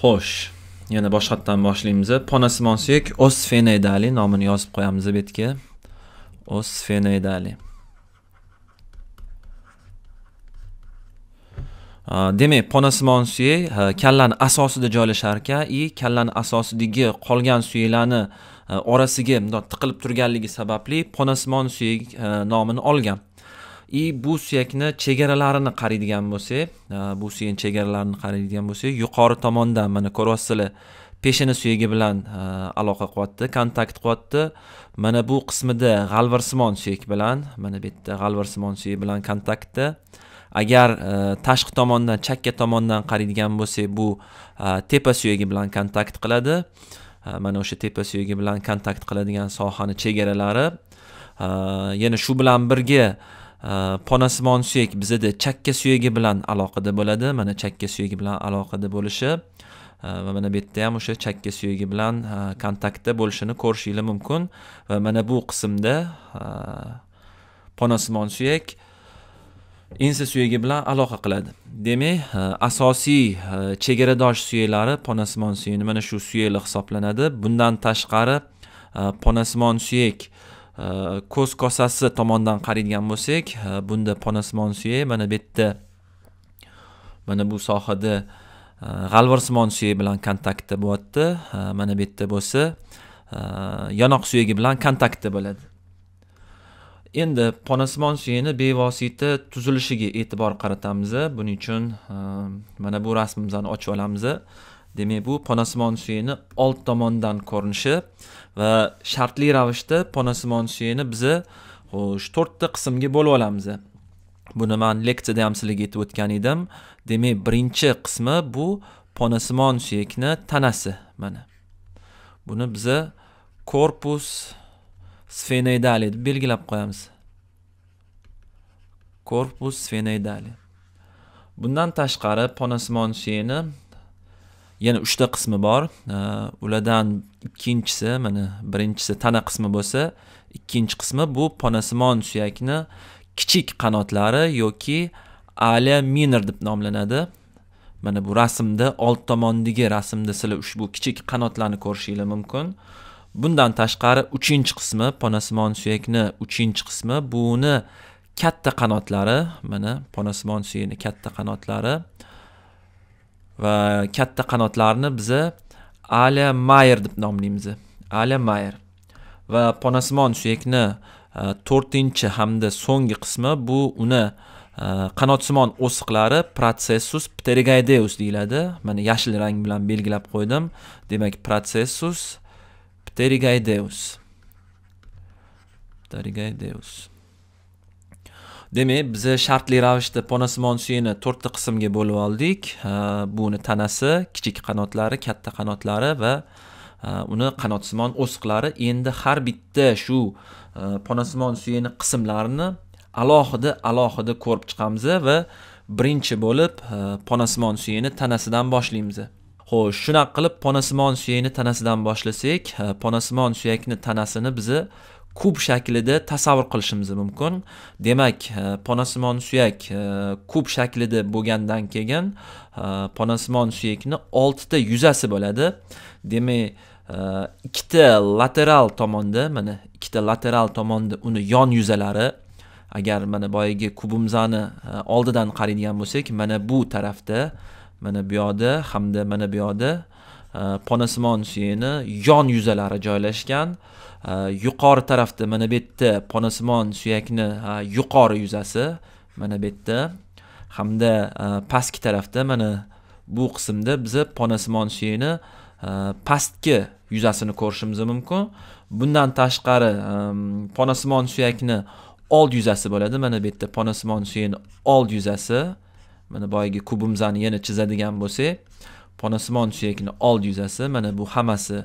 xo'sh yana boshqatdan boshlaymiz ponasimonsiyek osfenedali nomini yozib qo'yamiz betga osfeneydali demak ponasimon suyak kallani asosida joylashar ekan и kallani asosidagi qolgan suyaklarni orasiga tiqilib turganligi sababli ponasimon suyak nomini olgan и bu suyakni chegaralarini qaraydigan bo'lsak e, bu suyakni chegaralarini qaraydigan bo'lsak yuqori tomondan mana ko'ryapsizlar peshana suyagi bilan e, aloqa qilyapti kontakt qilyapti mana bu qismida g'alvarsimon suyak bilan mana bu yerda g'alvarsimon suyagi bilan kontaktda agar e, tashqi tomondan chakka tomondan qaraydigan bo'lsak bu tepa suyagi bilan kontakt qiladi mana o'sha tepa suyagi bilan kontakt qiladigan sohani chegaralari yana shu bilan birga ponasimon suyak bizada chakka suyagi bilan aloqada bo'ladi mana chakka suyagi bilan aloqada bo'lishi va mana bu yerda ham o'sha chakka suyagi bilan kontaktda bo'lishini ko'rishinglar mumkin va mana bu qismda ponasimon suyak insa suyagi bilan aloqa qiladi demak asosiy chegaradosh suyaklari ponasimon suyagi mana shu suyaklar hisoblanadi bundan tashqari ponasimon suyak Э, ko'z kosasi tomondan qaraydigan bo'lsak э, bunda ponasimon suye mana bu yerda mana bu sohada э, g'alvirsimon suyak bilan kontaktda bo'lyapti mana bu yerda bo'lsa yonoq suyagi bilan kontaktda bo'ladi endi ponasimon suyakni bevosita tuzilishiga e'tibor qaratamiz buning uchun mana bu rasmimizni ochib olamiz demak bu ponasimon suyini old tomondan ko'rinishi va shartli ravishda ponasimon suyini biza xo'sh to'rtta qismga bo'lib olamiz buni man leksiyada ham sizlarga aytib o'tgan edim demak birinchi qismi bu ponasimon suyakni tanasi mana buni biza korpus sfenoidali deb belgilab qo'yamiz korpus sfenoidali bundan tashqari ponasimon suyeni yana uchta qismi bor ulardan ikkinchisi mana birinchisi tana qismi bo'lsa ikkinchi qismi bu ponasimon suyakni kichik qanotlari yoki alia minor deb nomlanadi mana bu rasmda old tomondagi rasmda sizlar ushbu kichik qanotlarni ko'rishinglar mumkin bundan tashqari uchinchi qismi ponasimon suyakni uchinchi qismi buni katta qanotlari mana ponasimon suyakni katta qanotlari va katta qanotlarni biz ala mayer deb nomlaymiz ala mayer va ponasimon suyakni e, to'rtinchi hamda so'nggi qismi bu uni e, qanotsimon o'siqlari protsessus pterigaydeus deyiladi mana yashil rang bilan belgilab qo'ydim demak protsessus pterigaydeus pterigaydeus demak biz shartli ravishda ponasimon suyini to'rtta qismga bo'lib oldik buni tanasi kichik qanotlari katta qanotlari va uni qanotsimon o'siqlari endi har bitta shu ponasimon suyini qismlarini alohida alohida ko'rib chiqamiz va birinchi bo'lib ponasimon suyini tanasidan boshlaymiz xo'sh shunaqa qilib ponasimon suyakni tanasidan boshlasak ponasimon suyakni tanasini biza kub shaklida tasavvur qilishimiz mumkin demak e, ponasimon suyak e, kub shaklida bo'lgandan keyin e, ponasimon suyakni oltita yuzasi bo'ladi demak ikkita lateral tomonda mana ikkita lateral tomonda uni yon yuzalari agar mana boyagi kubimizani oldidan qaraydigan bo'lsak mana bu tarafda mana bu yoqda hamda mana bu yoqda ponasimon suyakni yon yuzalari joylashgan Э, yuqori tarafda mana bu yerda ponasimon suyakni э, yuqori yuzasi mana bu yerda hamda э, pastki tarafda mana bu qismda biza ponasimon suyakni pastki yuzasini ko'rishimiz mumkin bundan tashqari ponasimon suyakni old yuzasi bo'ladi mana bu yerda ponasimon suyakni old yuzasi mana boyagi kubimizani yana chizadigan bo'lsak ponasimon suyakni old yuzasi mana bu hammasi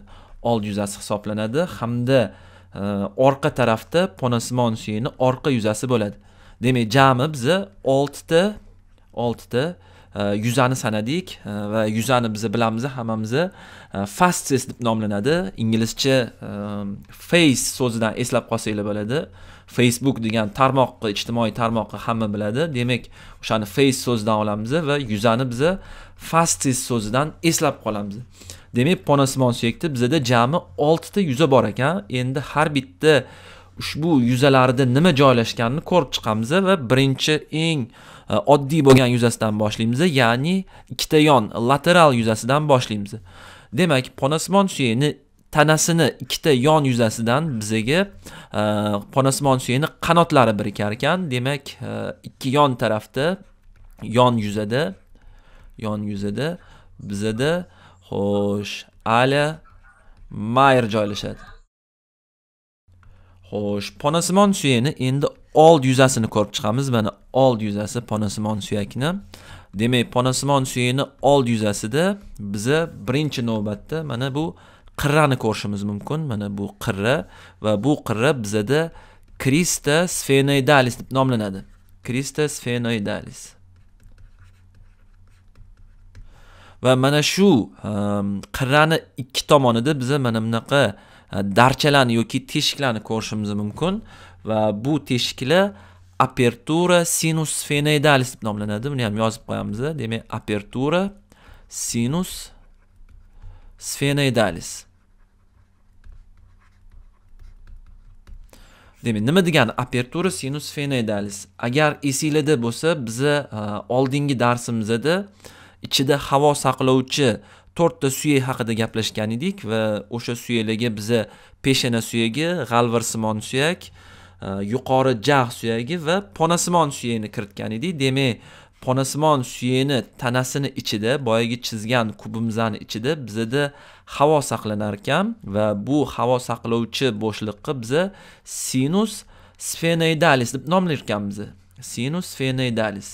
old yuzasi hisoblanadi hamda e, orqa tarafda ponasimon suyini orqa yuzasi bo'ladi demak jami biza oltita oltita e, yuzani sanadik e, va yuzani biza bilamiz hammamiz fastes deb nomlanadi inglizcha face so'zidan eslab qolsanglar bo'ladi facebook degan tarmoqni ijtimoiy tarmoqni hamma biladi demak o'shani face so'zidan olamiz va yuzani biza fastes so'zidan eslab qolamiz demak ponasimon suyakda bizada jami oltita yuza bor ekan endi har bitta ushbu yuzalarida nima joylashganini ko'rib chiqamiz va birinchi eng e, oddiy bo'lgan yuzasidan boshlaymiz ya'ni ikkita yon lateral yuzasidan boshlaymiz demak ponasimon suyakni tanasini ikkita yon yuzasidan bizaga e, ponasimon suyakni qanotlari birikar ekan demak e, ikki yon tarafda yon yuzada yon yuzada bizada Xo'sh, ali Mayer joylashadi. Xo'sh, ponasimon suyakni endi old yuzasini ko'rib chiqamiz. Mana old yuzasi ponasimon suyakni. Demak, ponasimon suyakni old yuzasida biza birinchi navbatda mana bu qirrani ko'rishimiz mumkin. Mana bu qirra va bu qirra bizada Krista sfenoidalis deb nomlanadi. Krista sfenoidalis. va mana shu ehm, qirrani ikki tomonida biza mana bunaqa e, darchalarni yoki teshiklarni ko'rishimiz mumkin va bu teshiklar apertura sinus fenoidalis deb nomlanadi buni ham yozib qo'yamiz demak apertura sinus sfenoidalis demak nima degani apertura sinus fenoidalis agar esinglarda bo'lsa biza e, oldingi darsimizda ichida havo saqlovchi to'rtta suyak haqida gaplashgan edik va o'sha suyaklarga biza peshana suyagi g'alvirsimon suyak e, yuqori jag' suyagi va ponasimon suyakni kiritgan edik demak ponasimon suyakni tanasini ichida boyagi chizgan kubimzani ichida bizada havo saqlanar ekan va bu havo saqlovchi bo'shliqqa biza sinus sfenoidalis deb nomlar ekanmiz sinus sfenoidalis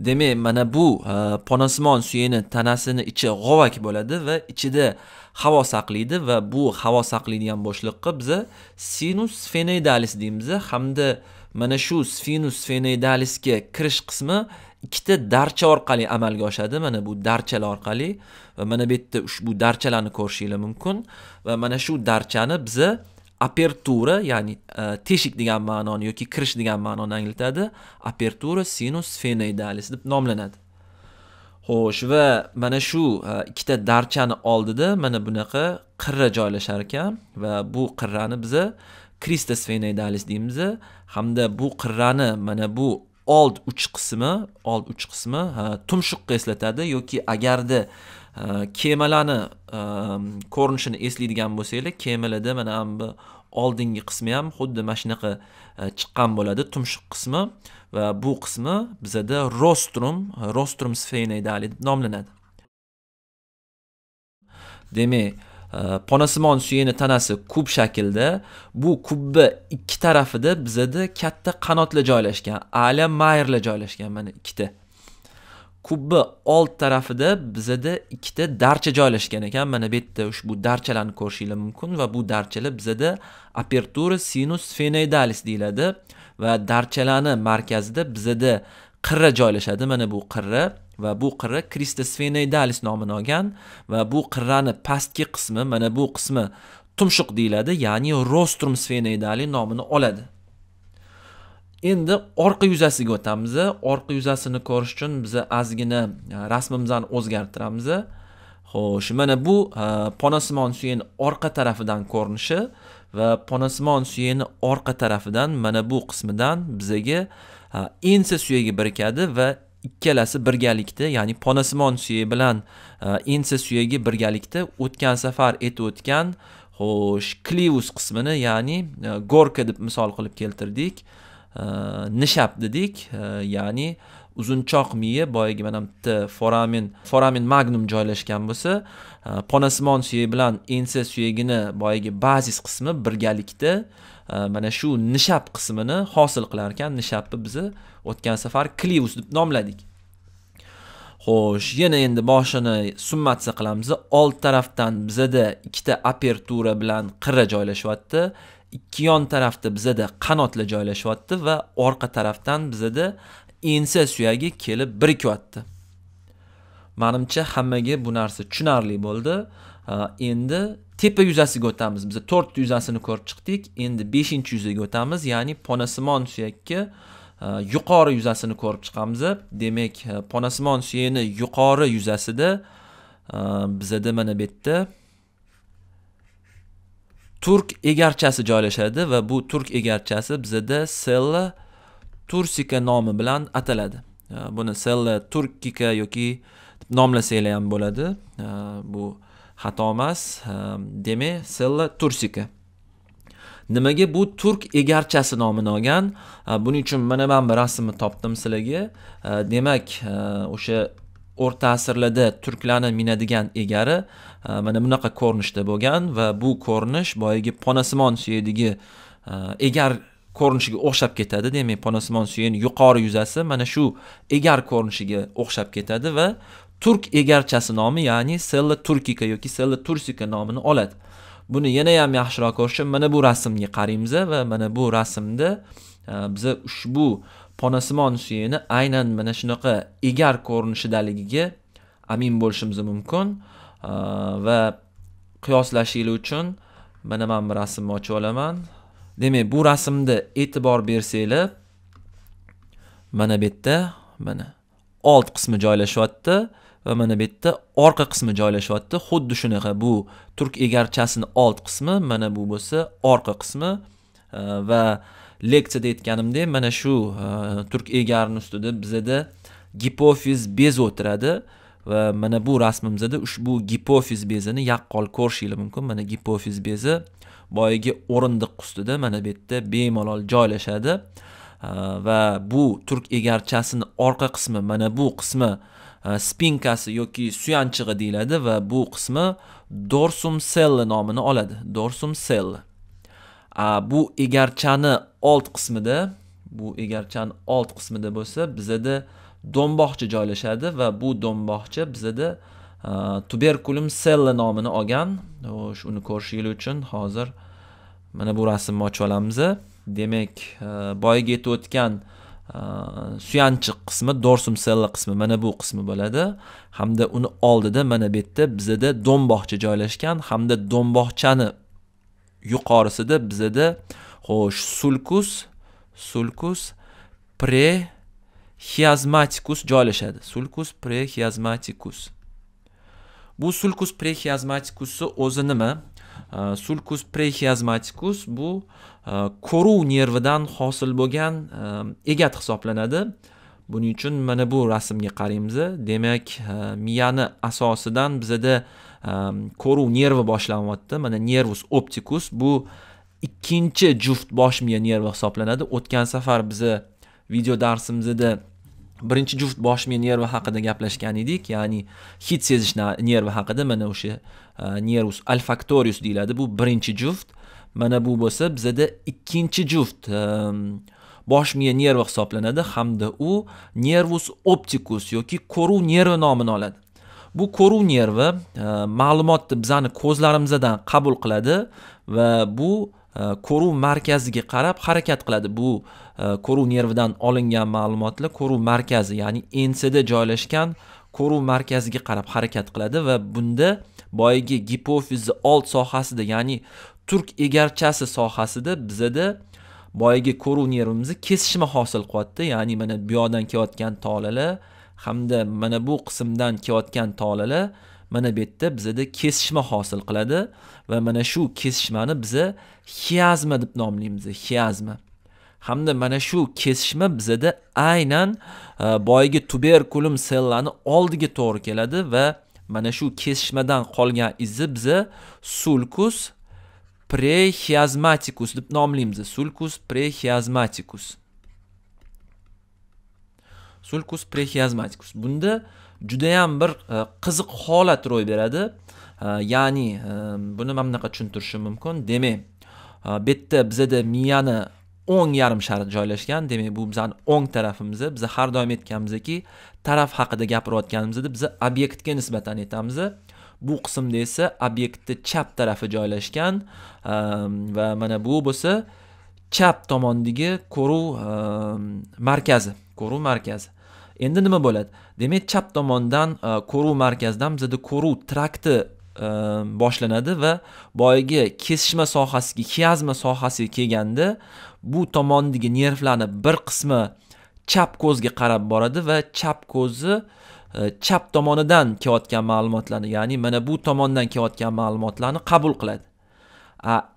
demak mana bu e, ponasimon suyini tanasini ichi g'ovak bo'ladi va ichida havo saqlaydi va bu havo saqlaydigan bo'shliqqa biza sinus fenedalis deymiz hamda mana shu sfinus fenedalisga kirish qismi ikkita darcha orqali amalga oshadi mana bu darchalar orqali va mana bu yerda ushbu darchalarni ko'rishinglar mumkin va mana shu darchani biza apertura ya'ni e, teshik degan ma'noni yoki kirish degan ma'noni anglatadi apertura sinus fenoidalis deb nomlanadi xo'sh va mana shu e, ikkita darchani oldida mana bunaqa qirra joylashar ekan va bu qirrani biza kristus fenoidalis deymiz hamda bu qirrani mana bu old uch qismi old uch qismi tumshuqqa eslatadi yoki agarda kemalarni e, ko'rinishini eslaydigan bo'lsanglar kemalarda mana bu oldingi qismi ham xuddi mana shunaqa e, chiqqan bo'ladi tumshuq qismi va bu qismi bizada rostrum rostrum sfenoidali deb nomlanadi demak e, ponasimon suyeni tanasi kub shaklda bu kubni ikki tarafida bizada katta qanotlar joylashgan ala mayrlar joylashgan mana ikkita kubni old tarafida bizada ikkita darcha joylashgan ekan mana bu yerda ushbu darchalarni ko'rishinglar mumkin va bu darchalar bizada apertura sinus fenoidalis deyiladi va darchalarni markazida bizada qirra joylashadi mana bu qirra va bu qirra kristos fenoidalis nomini olgan va bu qirrani pastki qismi mana bu qismi tumshuq deyiladi ya'ni rostrum sfenoidali nomini oladi endi orqa yuzasiga o'tamiz orqa yuzasini ko'rish uchun biza ozgina e, rasmimizni o'zgartiramiz xo'sh mana bu e, ponasimon suyeni orqa tarafidan ko'rinishi va ponasimon suyeni orqa tarafidan mana bu qismidan bizaga e, ensa suyagi birikadi va ikkalasi birgalikda ya'ni ponasimon suyagi bilan ensa suyagi birgalikda o'tgan safar aytib o'tgan xo'sh klivus qismini ya'ni gorka deb misol qilib keltirdik nishab dedik ya'ni uzunchoq miya boyagi mana bitta foramen foramen magnum joylashgan bo'lsa ponasimon suyagi bilan ensa suyagini boyagi bazis qismi birgalikda mana shu nishab qismini hosil qilar ekan nishabni bizni o'tgan safar klius deb nomladik xo'sh yana endi boshini summatsiya qilamiz old tarafdan bizada ikkita apertura bilan qirra joylashyapti ikki yon tarafda bizada qanotlar joylashyapti va orqa tarafdan bizada ensa suyagi kelib birikyapti manimcha hammaga bu narsa tushunarli bo'ldi endi tepa yuzasiga o'tamiz biz to'rtta yuzasini ko'rib chiqdik endi beshinchi yuzaga o'tamiz ya'ni ponasimon suyakka yuqori yuzasini ko'rib chiqamiz demak ponasimon suyakni yuqori yuzasida bizada mana bu yerda turk egarchasi joylashadi va bu turk egarchasi bizada sella tursika nomi bilan ataladi buni sella turkika yoki nomlasanglar ham bo'ladi bu xato emas demak sella tursika nimaga bu turk egarchasi nomini olgan buning uchun mana man bir rasmni topdim sizlarga demak o'sha o'rta asrlarda turklarni minadigan egari Э, mana bunaqa ko'rinishda bo'lgan va bu ko'rinish boyagi ponasimon suyagidagi e, egar ko'rinishiga o'xshab ketadi demak ponasimon suyagini yuqori yuzasi mana shu egar ko'rinishiga o'xshab ketadi va turk egarchasi nomi ya'ni sella turkika yoki sella tursika nomini oladi buni yana ham yaxshiroq ko'rish uchun mana bu rasmga qaraymiz va mana bu rasmda e, biza ushbu ponasimon suyeni aynan mana shunaqa egar ko'rinishidaligiga amin bo'lishimiz mumkin va qiyoslashinglar uchun mana men bir rasmni ochib olaman demak bu rasmda e'tibor bersanglar mana bu yerda mana old qismi joylashyapti va mana bu yerda orqa qismi joylashyapti xuddi shunaqa bu turk egarchasini old qismi mana bu bo'lsa orqa qismi va leksiyada aytganimdek mana shu e, turk egarini ustida bizada gipofiz bez o'tiradi va mana bu rasmimizda ushbu gipofiz bezini yaqqol ko'rishingiz mumkin mana gipofiz bezi boyagi o'rindiq ustida mana bu yerda bemalol joylashadi va bu turk egarchasini orqa qismi mana bu qismi spinkasi yoki suyanchig'i deyiladi va bu qismi dorsum sell nomini oladi dorsum sell bu egarchani old qismida bu egarchani old qismida bo'lsa bizada do'mboqcha joylashadi va bu do'mboqcha bizada e, tuberkulum sella nomini olgan xo'sh uni ko'rishingiz uchun hozir mana bu rasmni ochib olamiz demak e, boyagi yetib o'tgan e, suyanchiq qismi dorsum sella qismi mana bu qismi bo'ladi hamda uni oldida mana bu yerda bizada do'mboqcha joylashgan hamda do'mboqchani yuqorisida bizada xo'sh sulkus sulkus pre Hiasmaticus joylashadi. Sulcus prehiasmaticus. Bu sulcus prehiasmaticusni o'zi nima? Sulcus prehiasmaticus bu ko'ruv nervidan hosil bo'lgan egat hisoblanadi. Buning uchun mana bu rasmga qaraymiz. Demak, miyani asosidan bizada ko'ruv nervi boshlanyapti. Mana nervus opticus bu ikkinchi juft bosh miya nervi hisoblanadi. O'tgan safar biz video darsimizda birinchi juft bosh miya nervi haqida gaplashgan edik ya'ni hid sezish nervi haqida mana o'sha e, nervus alfaktorius deyiladi bu birinchi juft mana bu bo'lsa bizada ikkinchi juft e, bosh miya nervi hisoblanadi hamda u nervus optikus yoki ko'ruv nervi nomini oladi bu ko'ruv nervi e, ma'lumotni bizani ko'zlarimizdan qabul qiladi va bu Э, ko'ruv markaziga qarab harakat qiladi bu e, ko'ruv nervidan olingan ma'lumotlar ko'ruv markazi ya'ni ensida joylashgan ko'ruv markaziga qarab harakat qiladi va bunda boyagi gipofizni old sohasida ya'ni turk egarchasi sohasida bizada boyagi ko'ruv nervimizni kesishma hosil qilyapti ya'ni mana bu yoqdan kelayotgan tolalar hamda mana bu qismdan kelayotgan tolalar mana bu yerda bizada kesishma hosil qiladi va mana shu kesishmani biza xiazma deb nomlaymiz xiazma hamda mana shu kesishma bizada aynan e, boyagi tuberkulum sellarni oldiga to'g'ri keladi va mana shu kesishmadan qolgan izni biza sulkus prexiazmatikus deb nomlaymiz sulkus prexiazmatikus sulkus prexiazmatikus bunda judayam bir e, qiziq holat ro'y beradi e, ya'ni e, buni mana bunaqa tushuntirishim mumkin demak bu yerda bizada miyani o'ng yarim shari joylashgan demak bu bizani o'ng tarafimiz biz har doim aytganmizki taraf haqida gapirayotganimizda biz obyektga nisbatan aytamiz bu qismda esa obyektni chap tarafi joylashgan va mana bu bo'lsa chap tomondagi ko'ruv markazi ko'ruv markazi endi nima bo'ladi demak chap tomondan e, ko'ruv markazidan bizada ko'ruv trakti e, boshlanadi va boyagi kesishma sohasiga kiazma sohasiga kelganda bu tomondagi nervlarni bir qismi chap ko'zga qarab boradi va chap ko'zi e, chap tomonidan kelayotgan ma'lumotlarni ya'ni mana bu tomondan kelayotgan ma'lumotlarni qabul qiladi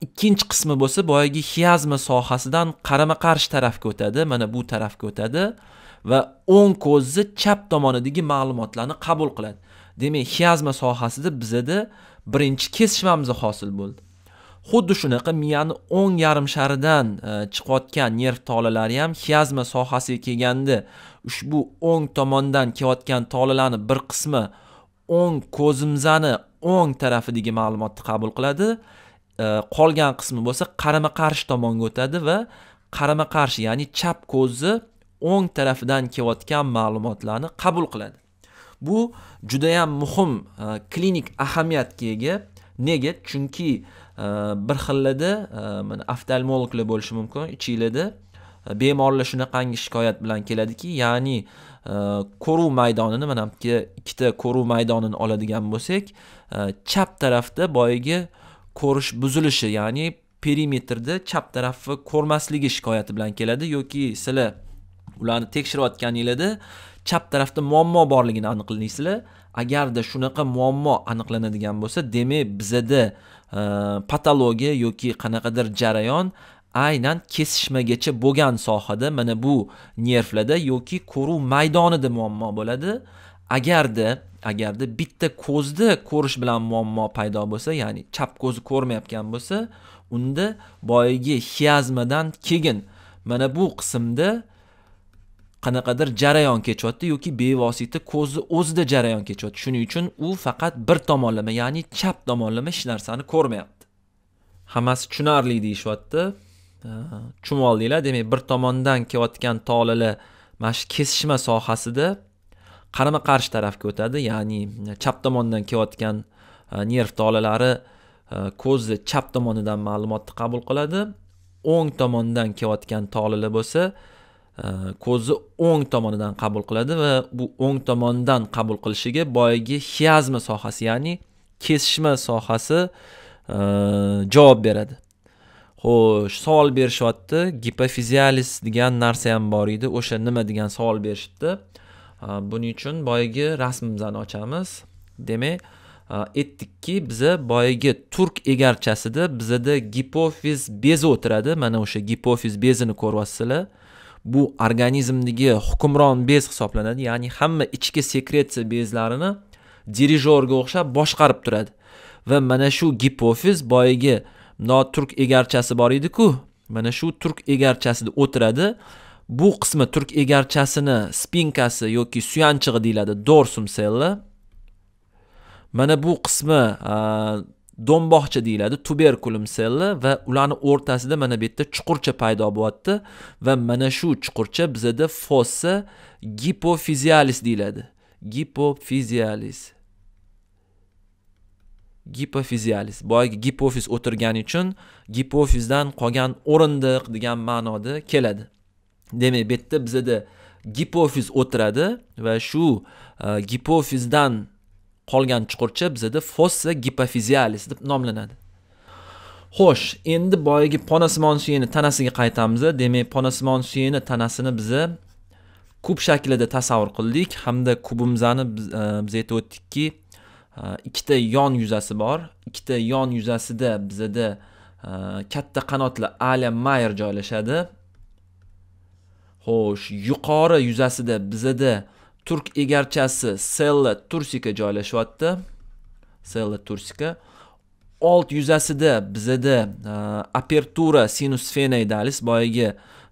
ikkinchi qismi bo'lsa boyagi hiazma sohasidan qarama qarshi tarafga o'tadi mana bu tarafga o'tadi va o'ng ko'zni chap tomonidagi ma'lumotlarni qabul qiladi demak xiazma sohasida bizada birinchi kesishmamiz hosil bo'ldi xuddi shunaqa miyani o'ng yarim sharidan e, chiqayotgan nerv tolalari ham xiazma sohasiga kelganda ushbu o'ng tomondan kelayotgan tolalarni bir qismi o'ng ko'zimizani o'ng tarafidagi ma'lumotni qabul qiladi e, qolgan qismi bo'lsa qarama qarshi tomonga o'tadi va qarama qarshi ya'ni chap ko'zni o'ng tarafidan kelayotgan ma'lumotlarni qabul qiladi bu judayam muhim e, klinik ahamiyatga ega nega chunki e, bir xillada e, mana oftalmologlar bo'lishi mumkin ichinglarda bemorlar shunaqangi shikoyat bilan keladiki ya'ni ko'ruv maydonini mana ikkita ko'ruv maydonini oladigan bo'lsak chap tarafda boyagi ko'rish buzilishi ya'ni perimetrda chap tarafni ko'rmasligi shikoyati bilan keladi yoki sizlar ularni tekshirayotganinglarda chap tarafda muammo borligini aniqlaysizlar agarda shunaqa muammo aniqlanadigan bo'lsa demak bizada e, patologiya yoki qanaqadir jarayon aynan kesishmagacha bo'lgan sohada mana bu nervlarda yoki ko'ruv maydonida muammo bo'ladi agarda agarda bitta ko'zda ko'rish bilan muammo paydo bo'lsa ya'ni chap ko'zi ko'rmayotgan bo'lsa unda boyagi xiazmadan keyin mana bu qismda qanaqadir jarayon kechyapti yoki bevosita ko'zni o'zida jarayon kechyapti shuning uchun u faqat bir tomonlama ya'ni chap tomonlama hech narsani ko'rmayapti hammasi tushunarli deyishyapti chumoldilar demak bir tomondan kelayotgan tolalar mana shu kesishma sohasida qarama qarshi tarafga o'tadi ya'ni chap tomondan kelayotgan e, nerv tolalari e, ko'zni chap tomonidan ma'lumotni qabul qiladi o'ng tomondan kelayotgan tolalar bo'lsa Э, ko'zi o'ng tomonidan qabul qiladi va bu o'ng tomondan qabul qilishiga boyagi xiazma sohasi ya'ni kesishma sohasi e, javob beradi xo'sh savol berishyapti gipofizialis degan narsa ham bor edi o'sha nima degan savol berishibdi e, buning uchun boyagi rasmimizni ochamiz demak e, aytdikki biza boyagi turk egarchasida bizada gipofiz bezi o'tiradi mana o'sha gipofiz bezini ko'ryapsizlar bu organizmdagi hukmron bez hisoblanadi ya'ni hamma ichki sekretsiya bezlarini dirijorga o'xshab boshqarib turadi va mana shu gipofiz boyagi noturk egarchasi bor edi-ku, mana shu turk egarchasida o'tiradi bu qismi turk egarchasini spinkasi yoki suyanchig'i deyiladi dorsum sella mana bu qismi do'mboqcha deyiladi tuberkulum selli va ularni o'rtasida mana bu yerda chuqurcha paydo bo'lyapti va mana shu chuqurcha bizada fossa gipofizialis deyiladi gipofizialis gipofizialis boyagi gipofiz o'tirgani uchun gipofizdan qolgan o'rindiq degan ma'noda keladi demak bu yerda bizada gipofiz o'tiradi va shu e, gipofizdan qolgan chuqurcha bizada fossa gipofizialis deb nomlanadi xo'sh endi boyagi ponasimon suyini tanasiga qaytamiz demak ponasimon suyini tanasini biza kub shaklida tasavvur qildik hamda kubimizani biz, e, aytib o'tdikki e, ikkita yon yuzasi bor ikkita yon yuzasida bizada e, katta qanotli alia mayer joylashadi xo'sh yuqori yuzasida bizada uh, turk egarchasi sella tursika joylashyapti sella tursika old yuzasida bizada e, apertura sinus fena boyagi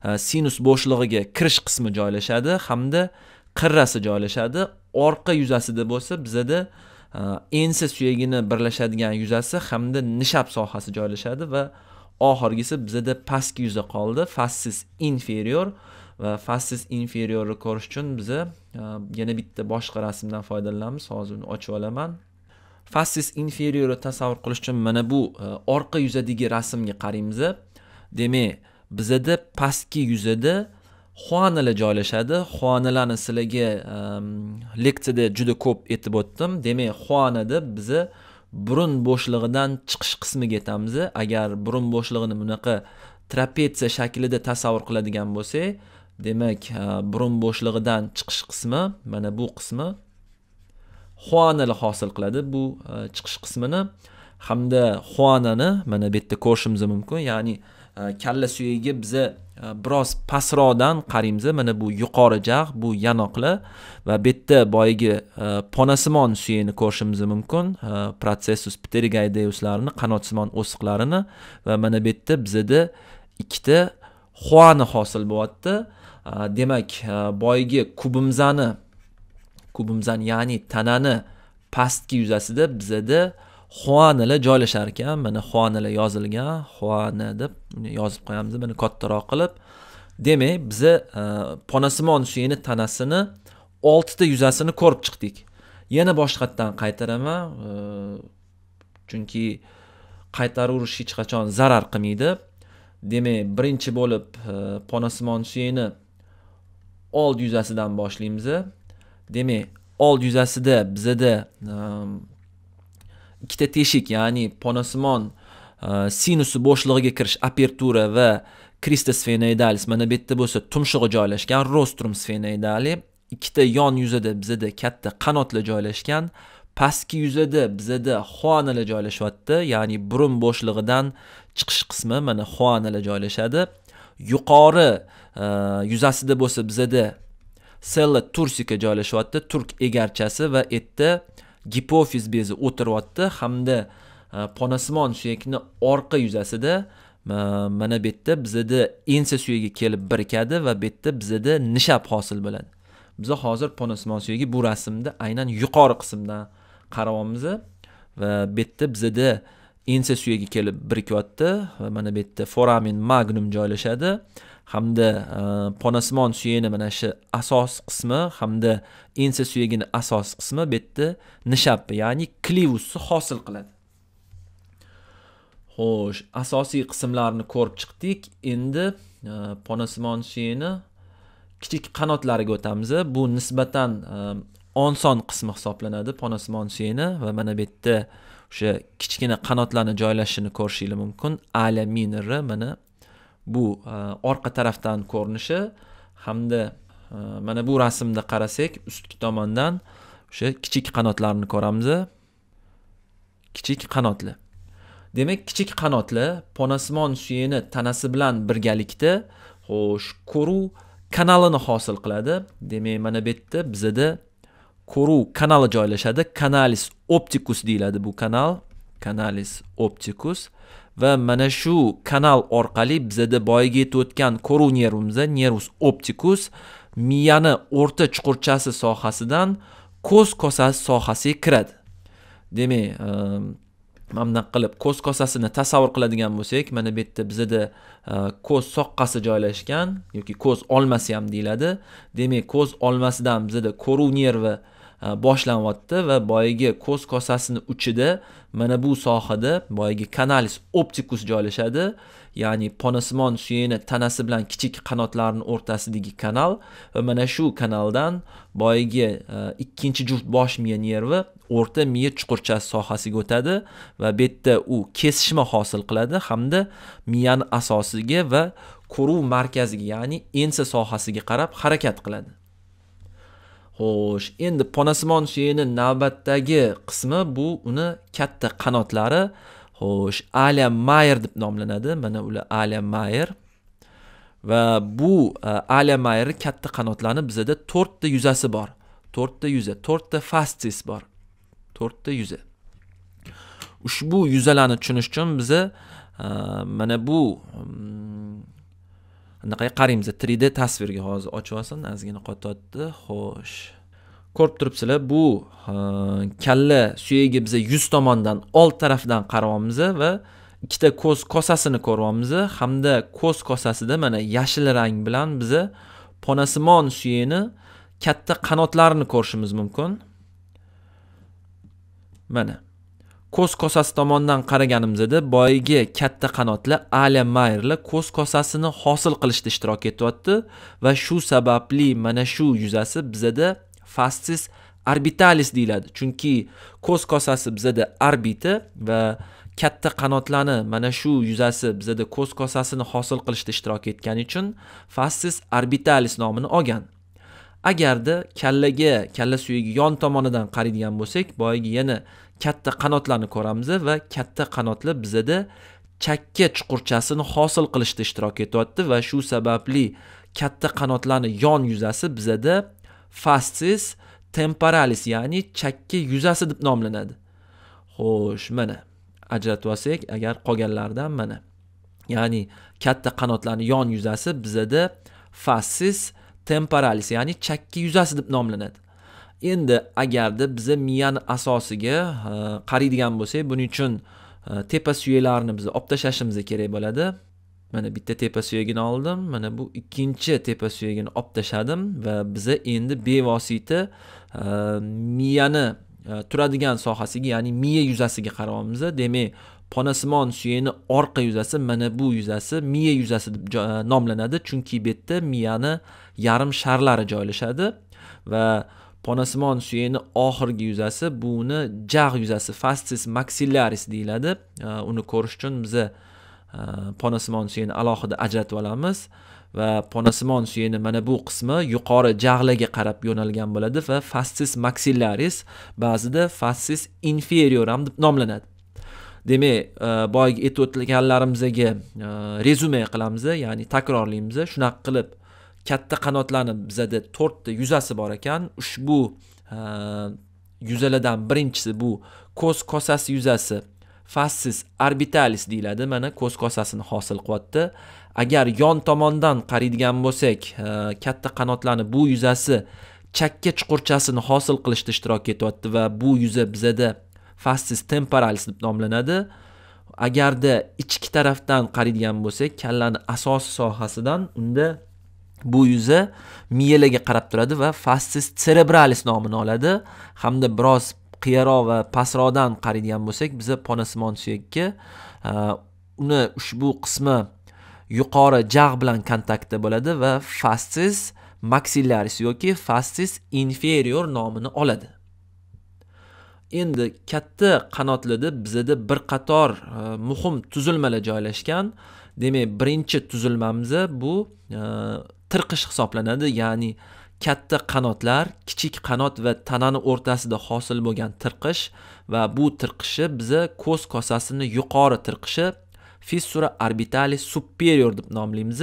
e, sinus bo'shlig'iga kirish qismi joylashadi hamda qirrasi joylashadi orqa yuzasida bo'lsa bizada e, ensa suyagini birlashadigan yuzasi hamda nishab sohasi joylashadi va oxirgisi bizada pastki yuza qoldi fassis inferior uh, va fastis inferiorni ko'rish uchun biz e, yana bitta boshqa rasmdan foydalanamiz hozir uni ochib olaman fastis inferiorni tasavvur qilish uchun mana bu e, orqa yuzadagi rasmga qaraymiz demak bizada pastki yuzada xonalar joylashadi xonalarni sizlarga e, leksiyada juda ko'p aytib o'tdim demak deb biza burun bo'shlig'idan chiqish qismiga yetamiz agar burun bo'shlig'ini bunaqa trapetsiya shaklida tasavvur qiladigan bo'lsak demak burun bo'shlig'idan chiqish qismi mana bu qismi xuanani hosil qiladi bu chiqish qismini hamda xuanani mana bu yerda ko'rishimiz mumkin ya'ni kalla suyagiga biza biroz pastroqdan qaraymiz mana bu yuqori jag' bu yanoqli va bu yerda boyagi ponasimon suyakni ko'rishimiz mumkin protsessus pterigaydeuslarni qanotsimon o'siqlarini va mana bu yerda bizada ikkita xuani hosil bo'lyapti demak boyagi kubimzani kubimzani ya'ni tanani pastki yuzasida bizada xuanila joylashar ekan mana xuanila yozilgan xuana deb yozib qo'yamiz buni kattaroq qilib demak biza ponasimon suyini tanasini oltita yuzasini ko'rib chiqdik yana boshqatdan qaytaraman chunki qaytaraverish hech qachon zarar qilmaydi demak birinchi bo'lib ponasimon suyini old yuzasidan boshlaymiz demak old yuzasida bizada um, ikkita teshik ya'ni ponasimon uh, sinusi bo'shlig'iga kirish apertura va kristus sfenoidalis mana bu yerda bo'lsa tumshug'i joylashgan rostrum sfenoidali ikkita yon yuzida bizada katta qanotlar joylashgan pastki yuzida bizada xoanalar joylashyapti ya'ni burun bo'shlig'idan chiqish qismi mana xoanalar joylashadi yuqori uh, yuzasida bo'lsa bizada sella tursika joylashyapti turk egarchasi va yerda gipofiz bezi o'tiryapti hamda e, ponasimon suyakni orqa yuzasida e, mana bu yerda bizada ensa suyagi kelib birikadi va bu yerda bizada nishab hosil bo'ladi biza hozir ponasimon suyagi bu rasmda aynan yuqori qismdan qarayapmiz va bu yerda bizada ensa suyagi kelib birikyapti va mana bu yerda foramen magnum joylashadi hamda e, ponasimon suyagini mana shu asos qismi hamda ensa suyagini asos qismi bu yerda nishab ya'ni kliusni hosil qiladi xo'sh asosiy qismlarni ko'rib chiqdik endi e, ponasimon suyagini kichik qanotlariga o'tamiz bu nisbatan e, oson qismi hisoblanadi ponasimon suyagini va mana bu yerda o'sha kichkina qanotlarni joylashishini ko'rishinglar mumkin alya minori mana bu e, orqa tarafdan ko'rinishi hamda e, mana bu rasmda qarasak ustki tomondan o'sha kichik qanotlarni ko'ramiz kichik qanotli demak kichik qanotli ponasimon suyeni tanasi bilan birgalikda xo'sh ko'ruv kanalini hosil qiladi demak mana bu yerda bizada ko'ruv kanali joylashadi kanalis optikus deyiladi bu kanal kanalis optikus va mana shu kanal orqali bizada boyagi yetib o'tgan ko'ruv nervimiz nervus optikus miyani o'rta chuqurchasi sohasidan ko'z kosasi sohasiga kiradi demak ehm, mana bunaqa qilib ko'z kosasini tasavvur qiladigan bo'lsak mana bu yerda bizada e, ko'z soqqasi joylashgan yoki ko'z olmasi ham deyiladi demak ko'z olmasidan bizada ko'ruv nervi E, boshlanyapti va boyagi ko'z kosasini uchida mana bu sohada boyagi kanalis optikus joylashadi ya'ni ponasimon suyeni tanasi bilan kichik qanotlarni o'rtasidagi kanal va mana shu kanaldan boyagi e, ikkinchi juft bosh miya nervi o'rta miya chuqurchasi sohasiga o'tadi va bu yerda u kesishma hosil qiladi hamda miyani asosiga va ko'ruv markaziga ya'ni ensa sohasiga qarab harakat qiladi xo'sh endi ponasimon she'rini navbatdagi qismi bu uni katta qanotlari xo'sh alia mayer deb nomlanadi mana ular alia mayer va bu e, alia mayerni katta qanotlarni bizada to'rtta yuzasi bor to'rtta yuza to'rtta fastis bor to'rtta yuza ushbu yuzalarni tushunish uchun biza e, mana bu um, anaqa qaraymiz 3d tasvirga hozir ochib olsin ozgina qotyapti xo'sh ko'rib turibsizlar bu kalla suyagi biza yuz tomondan old tarafdan qarayapmiz va ikkita ko'z kosasini ko'ryapmiz hamda ko'z kosasida mana yashil rang bilan biza ponasimon suyakni katta qanotlarini ko'rishimiz mumkin mana ko'z kosasi tomonidan qaraganimizda boyagi katta qanotli alia mayrli ko'z kosasini hosil qilishda ishtirok etyapti va shu sababli mana shu yuzasi bizada fassis orbitalis deyiladi chunki ko'z kosasi bizada orbita va katta qanotlani mana shu yuzasi bizada ko'z kosasini hosil qilishda ishtirok etgani uchun fassis orbitalis nomini olgan agarda kallaga kalla suyagi yon tomonidan qaraydigan bo'lsak boyagi yana katta qanotlarni ko'ramiz va katta qanotlar bizada chakka chuqurchasini hosil qilishda ishtirok etyapti va shu sababli katta qanotlarni yon yuzasi bizada fastis temporalis ya'ni chakka yuzasi deb nomlanadi xo'sh mana ajratib olsak agar qolganlaridan mana ya'ni katta qanotlarni yon yuzasi bizada fastis temporalis ya'ni chakka yuzasi deb nomlanadi endi agarda biza miyani asosiga qaraydigan bo'lsak buning uchun tepa suyaklarni biz olib tashlashimiz kerak bo'ladi mana bitta tepa suyagini oldim mana bu ikkinchi tepa suyagini olib tashladim va biza endi bevosita miyani turadigan sohasiga ya'ni miya yuzasiga qarayapmiz demak ponasimon suyakni orqa yuzasi mana bu yuzasi miya yuzasi deb nomlanadi chunki bu yerda miyani yarim sharlari joylashadi va ponasimon suyakni oxirgi yuzasi buni jag' yuzasi fastis maxillaris deyiladi uni ko'rish uchun biza ponasimon suyakni alohida ajratib olamiz va ponasimon suyakni mana bu qismi yuqori jag'laga qarab yo'nalgan bo'ladi va fastis maxillaris ba'zida fastis inferior ham deb nomlanadi demak boyagi aytib o'tganlarimizga rezume qilamiz ya'ni takrorlaymiz shunaqa qilib katta qanotlarni bizada to'rtta yuzasi bor ekan ushbu yuzalardan birinchisi bu ko'z kosasi yuzasi fassis orbitalis deyiladi mana ko'z kosasini hosil qilyapti agar yon tomondan qaraydigan bo'lsak katta qanotlarni bu yuzasi chakka chuqurchasini hosil qilishda ishtirok etyapti va bu yuza bizada fassis temporalis deb nomlanadi agarda ichki tarafdan qaraydigan bo'lsak kallani asosiy sohasidan unda bu yuza miyelaga qarab turadi va fassis cerebralis nomini oladi hamda biroz qiyaroq va pastroqdan qaraydigan bo'lsak biza ponasimon suyakka e, uni ushbu qismi yuqori jag' bilan kontaktda bo'ladi va fassis maxillaris yoki fassis inferior nomini oladi endi katta qanotlida bizada bir qator e, muhim tuzilmalar joylashgan demak birinchi tuzilmamiz bu e, tirqish hisoblanadi ya'ni katta qanotlar kichik qanot va tanani o'rtasida hosil bo'lgan tirqish va bu tirqishi biza ko'z kosasini yuqori tirqishi fissura orbitali superior deb nomlaymiz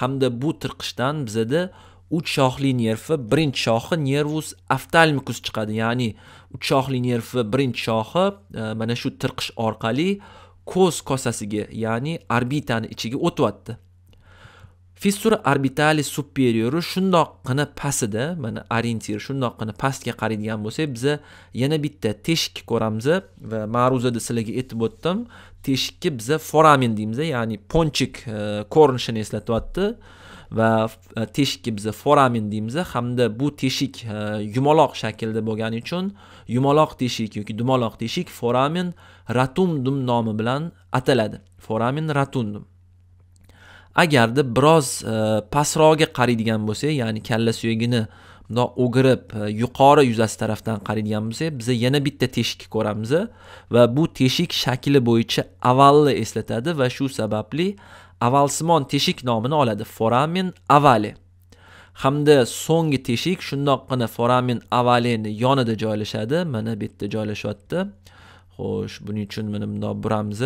hamda bu tirqishdan bizada uch shoxli nervi birinchi shoxi nervus oftalmikus chiqadi ya'ni uch shoxli nervi birinchi shoxi e, mana shu tirqish orqali ko'z kosasiga ya'ni orbitani ichiga o'tyapti fissura orbitali superiori shundoqqina pastida mana orientir shundoqqina pastga qaraydigan bo'lsak biz yana bitta teshik ko'ramiz va ma'ruzada sizlarga aytib o'tdim teshikka biza foramen deymiz ya'ni ponchik e, ko'rinishini eslatyapti va e, teshikka biza foramen deymiz hamda bu teshik e, yumaloq shaklda bo'lgani uchun yumaloq teshik yoki dumaloq teshik foramen ratundum nomi bilan ataladi foramen ratundum agarda biroz e, pastroqga qaraydigan bo'lsak ya'ni kalla suyagini bundoq o'girib e, yuqori yuzasi tarafdan qaraydigan bo'lsak biza yana bitta teshikni ko'ramiz va bu teshik shakli bo'yicha avalni eslatadi va shu sababli avalsimon teshik nomini oladi foramen avali hamda so'nggi teshik shundoqqina foramen avalini yonida joylashadi mana bu yerda joylashyapti xo'sh buning uchun mana bundoq buramiz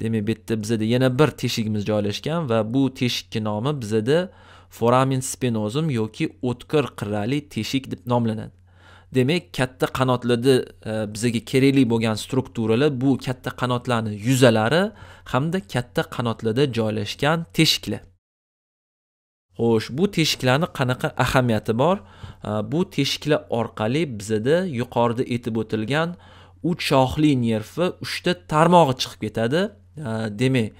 demak bu yerda bizada yana bir teshigimiz joylashgan va bu teshikni nomi bizada foramen spinozum yoki o'tkir qirrali teshik deb nomlanadi demak katta qanotlarda e, bizaga kerakli bo'lgan strukturalar bu katta qanotlarni yuzalari hamda katta qanotlarda joylashgan teshiklar xo'sh bu teshiklarni qanaqa ahamiyati bor e, bu teshiklar orqali bizada yuqorida aytib o'tilgan uch shoxli nervi uchta tarmog'i chiqib ketadi Э, demak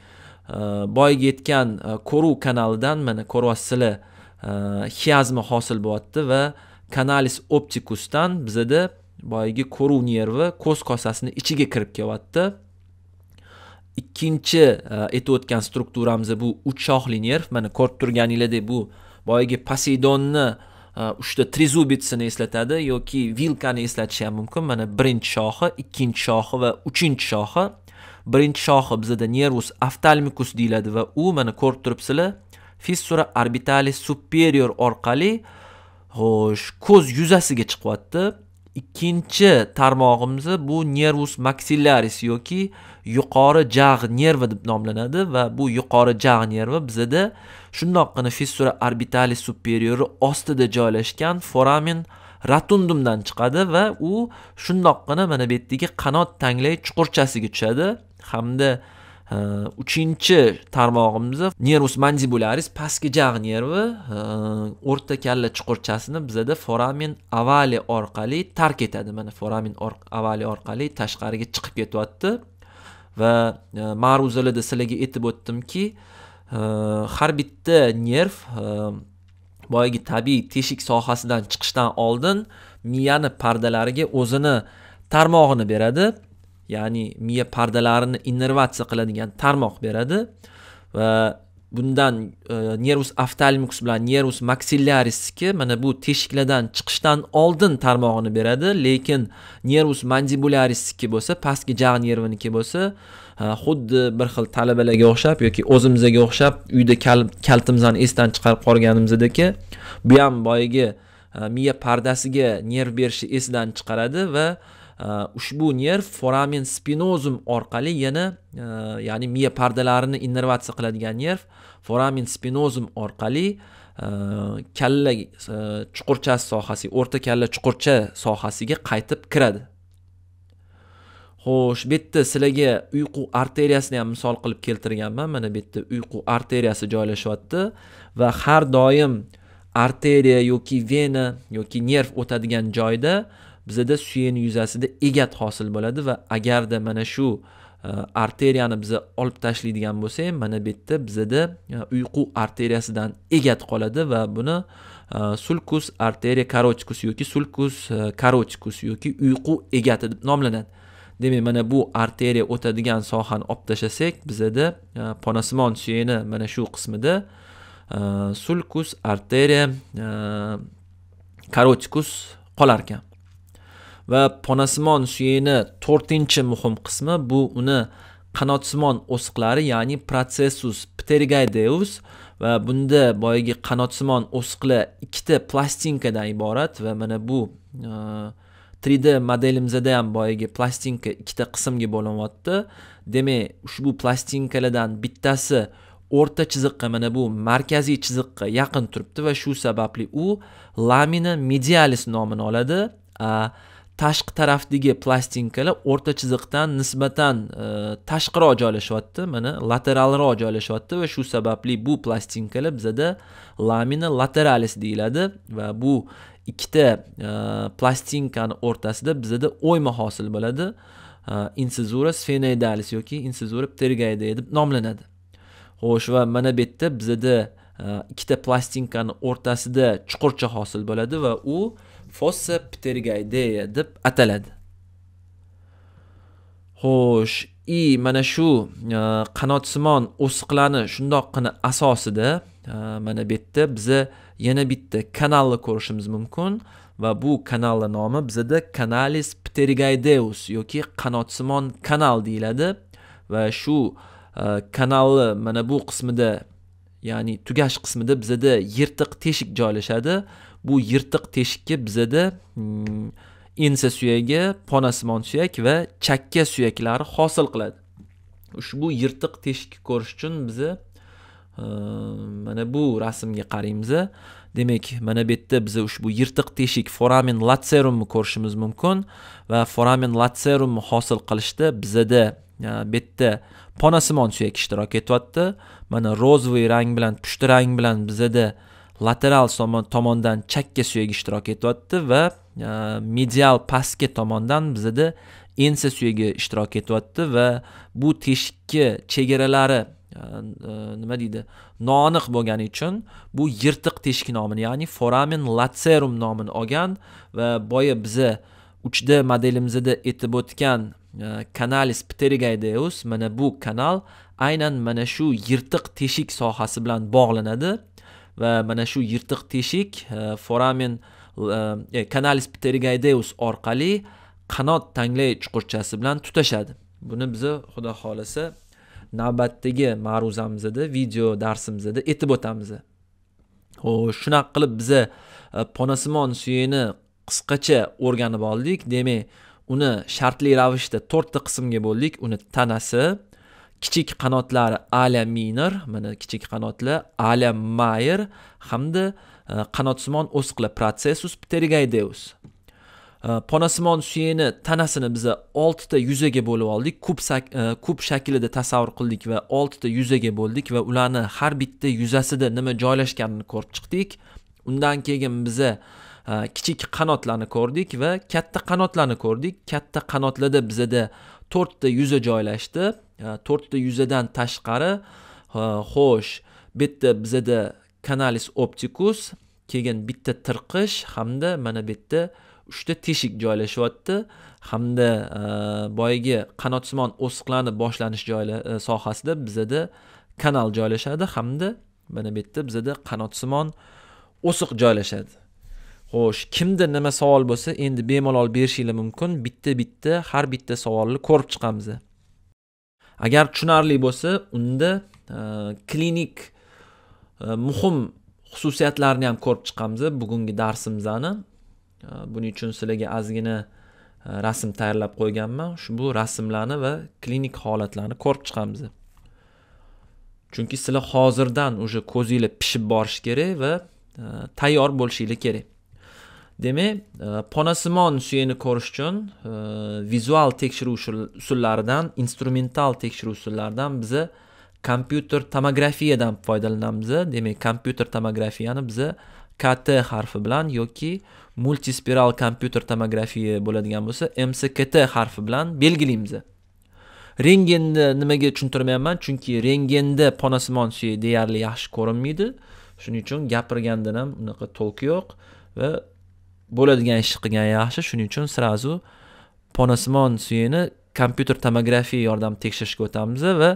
э, boyga yetgan э, ko'ruv kanalidan mana ko'ryapsizlar xiazma hosil bo'lyapti va kanalis optikusdan bizada boyagi ko'ruv nervi ko'z kosasini ichiga kirib kelyapti ikkinchi e, aytib o'tgan strukturamiz bu uch shoxli nerv mana ko'rib turganingizdek bu boyagi poseydonni e, uchta trizubitsini eslatadi yoki vilkani eslatishi ham mumkin mana birinchi shoxi ikkinchi shoxi va uchinchi shoxi birinchi shohi bizda nervus oftalmikus deyiladi va u mana ko'rib turibsizlar fissura orbitalis superior orqali xo'sh ko'z yuzasiga chiqyapti ikkinchi tarmog'imiz bu nervus maxillaris yoki yuqori jag' nervi deb nomlanadi va bu yuqori jag' nervi bizda shundoqqina fissura orbitalis superiori ostida joylashgan foramen ratundumdan chiqadi va u shundoqqina mana bu yerdagi qanot tanglay chuqurchasiga tushadi hamda e, uchinchi tarmog'imizda nervus mandibularis pastki jag' nervi e, o'rta kalla chuqurchasini bizada foramen avali orqali tark etadi mana foramen avali orqali tashqariga chiqib ketyapti va e, ma'ruzalarda sizlarga aytib o'tdimki har bitta nerv boyagi tabiiy teshik sohasidan chiqishdan oldin miyani pardalariga o'zini tarmog'ini beradi ya'ni miya pardalarini innervatsiya qiladigan tarmoq beradi va bundan e, nervus aftalmus bilan nervus maxillariski mana bu teshiklardan chiqishdan oldin tarmog'ini beradi lekin nervus mandibulariski bo'lsa pastki jag' nerviniki bo'lsa xuddi bir xil talabalarga o'xshab yoki o'zimizga o'xshab uyda kaltimizni esdan chiqarib qolganimizdaki bu ham boyagi miya pardasiga nerv berishi esdan chiqaradi va ushbu nerv foramen spinozum orqali yana ya'ni miya pardalarini innervatsiya qiladigan nerv foramen spinozum orqali kalla chuqurchasi sohasiga o'rta kalla chuqurcha sohasiga qaytib kiradi xo'sh bu yerda sizlarga uyqu arteriyasini ham misol qilib keltirganman mana bu yerda uyqu arteriyasi joylashyapti va har doim arteriya yoki vena yoki nerv o'tadigan joyda bizada suyeni yuzasida egat hosil bo'ladi va agarda mana shu e, arteriyani biza olib tashlaydigan bo'lsak mana bu yerda bizada e, uyqu arteriyasidan egat qoladi va buni e, sulkus arteriya karotikus yoki sulkus karotikus yoki uyqu egati deb nomlanadi demak mana bu arteriya o'tadigan sohani olib tashlasak bizada e, ponasimon suyakni mana shu qismida e, sulkus arteriya karotikus e, qolar ekan va ponasimon suyakni to'rtinchi muhim qismi bu uni qanotsimon o'siqlari ya'ni protsessus pterigaydeus va bunda boyagi qanotsimon o'siqlar ikkita plastinkadan iborat va mana bu 3d modelimizda ham boyagi plastinka ikkita qismga bo'linyapti demak ushbu plastinkalardan bittasi o'rta chiziqqa mana bu markaziy chiziqqa yaqin turibdi va shu sababli u lamina medialis nomini oladi tashqi tarafdagi plastinkalar o'rta chiziqdan nisbatan e, tashqiroq joylashyapti mana lateralroq joylashyapti va shu sababli bu plastinkalar bizada lamina lateralis deyiladi va bu ikkita e, plastinkani o'rtasida bizada o'yma hosil bo'ladi e, insezura sfenoidalis yoki insezura ptergaida deb nomlanadi xo'sh va mana bu yerda bizada e, ikkita plastinkani o'rtasida chuqurcha hosil bo'ladi va u fossa ptergaideya deb ataladi xo'sh i mana shu qanotsimon o'siqlarni shundoqqina asosida mana bu yerda biza yana bitta kanalni ko'rishimiz mumkin va bu kanalni nomi bizada kanalis pterigaideus yoki qanotsimon kanal deyiladi va shu e, kanalni mana bu qismida ya'ni tugash qismida bizada yirtiq teshik joylashadi bu yirtiq teshikka bizada ensa mm, suyagi ponasimon suyak va chakka suyaklari hosil qiladi ushbu yirtiq teshikni ko'rish uchun biza Э, mana bu rasmga qaraymiz demak mana bu yerda biz ushbu yirtiq teshik foramen latserumni ko'rishimiz mumkin va foramen latserumni hosil qilishda bizada e, bu yerda ponasimon suyak ishtirok etyapti mana rozовый rang bilan pushti rang bilan bizada lateral tomondan chakka suyak ishtirok etyapti va e, medial pastki tomondan bizada ensa suyagi ishtirok etyapti va bu teshikki chegaralari nima deydi noniq bo'lgani uchun bu yirtiq teshik nomini ya'ni foramen lacerum nomini olgan va boya biza 3D modelimizda aytib o'tgan kanalis pterigaydeus mana bu kanal aynan mana shu yirtiq teshik sohasi bilan bog'lanadi va mana shu yirtiq teshik foramen kanalis e, pterigaydeus orqali qanot tanglay chuqurchasi bilan tutashadi buni biza xudo xohlasa navbatdagi ma'ruzamiz edi video darsimiz edi aytib o'tamiz xo'sh shunaqa qilib biz e, ponasimon suyini qisqacha o'rganib oldik demak uni shartli ravishda to'rtta qismga bo'ldik uni tanasi kichik qanotlari ala minor mana kichik qanotlar ala mayer hamda e, qanotsimon o'siqlar protsessus pterigaydeus Э, ponasimon suyeni tanasini biza oltita yuzaga bo'lib oldik kub e, kub shaklida tasavvur qildik va oltita yuzaga bo'ldik va ularni har bitta yuzasida nima joylashganini ko'rib chiqdik undan keyin biza e, kichik qanotlarni ko'rdik va katta qanotlarni ko'rdik katta qanotlarda bizada to'rtta yuza joylashdi e, to'rtta yuzadan tashqari xo'sh bu yerda bizada kanalis optikus keyin bitta tirqish hamda mana bu yerda uchta teshik joylashyapti hamda e, boyagi qanotsimon o'siqlarni boshlanish joyi e, sohasida bizada kanal joylashadi hamda mana bu yerda bizada qanotsimon o'siq joylashadi xo'sh kimda nima savol bo'lsa endi bemalol berishinglar mumkin bitta bitta har bitta savolni ko'rib chiqamiz agar tushunarli bo'lsa unda e, klinik muhim xususiyatlarini ham ko'rib chiqamiz bugungi darsimizni Э, buning uchun sizlarga ozgina e, rasm tayyorlab qo'yganman ushbu rasmlarni va klinik holatlarni ko'rib chiqamiz chunki sizlar hozirdan уже ko'zinglar pishib borishi kerak va e, tayyor bo'lishinglar kerak demak e, ponasimon suyakni ko'rish uchun vizual tekshiruv usullaridan instrumental tekshiruv usullaridan biza kompyuter tomografiyadan foydalanamiz demak kompyuter tomografiyani biza kt harfi bilan yoki multispiral kompyuter tomografiya bo'ladigan bo'lsa mskt harfi bilan belgilaymiz rengenni nimaga tushuntirmayapman chunki rengenda ponasimon suyak deyarli yaxshi ko'rinmaydi shuning uchun gapirgandan ham unaqa tolk yo'q va bo'ladigan ishni qilgan yaxshi shuning uchun сразу ponasimon suyakni kompyuter tomografiya yordamida tekshirishga o'tamiz va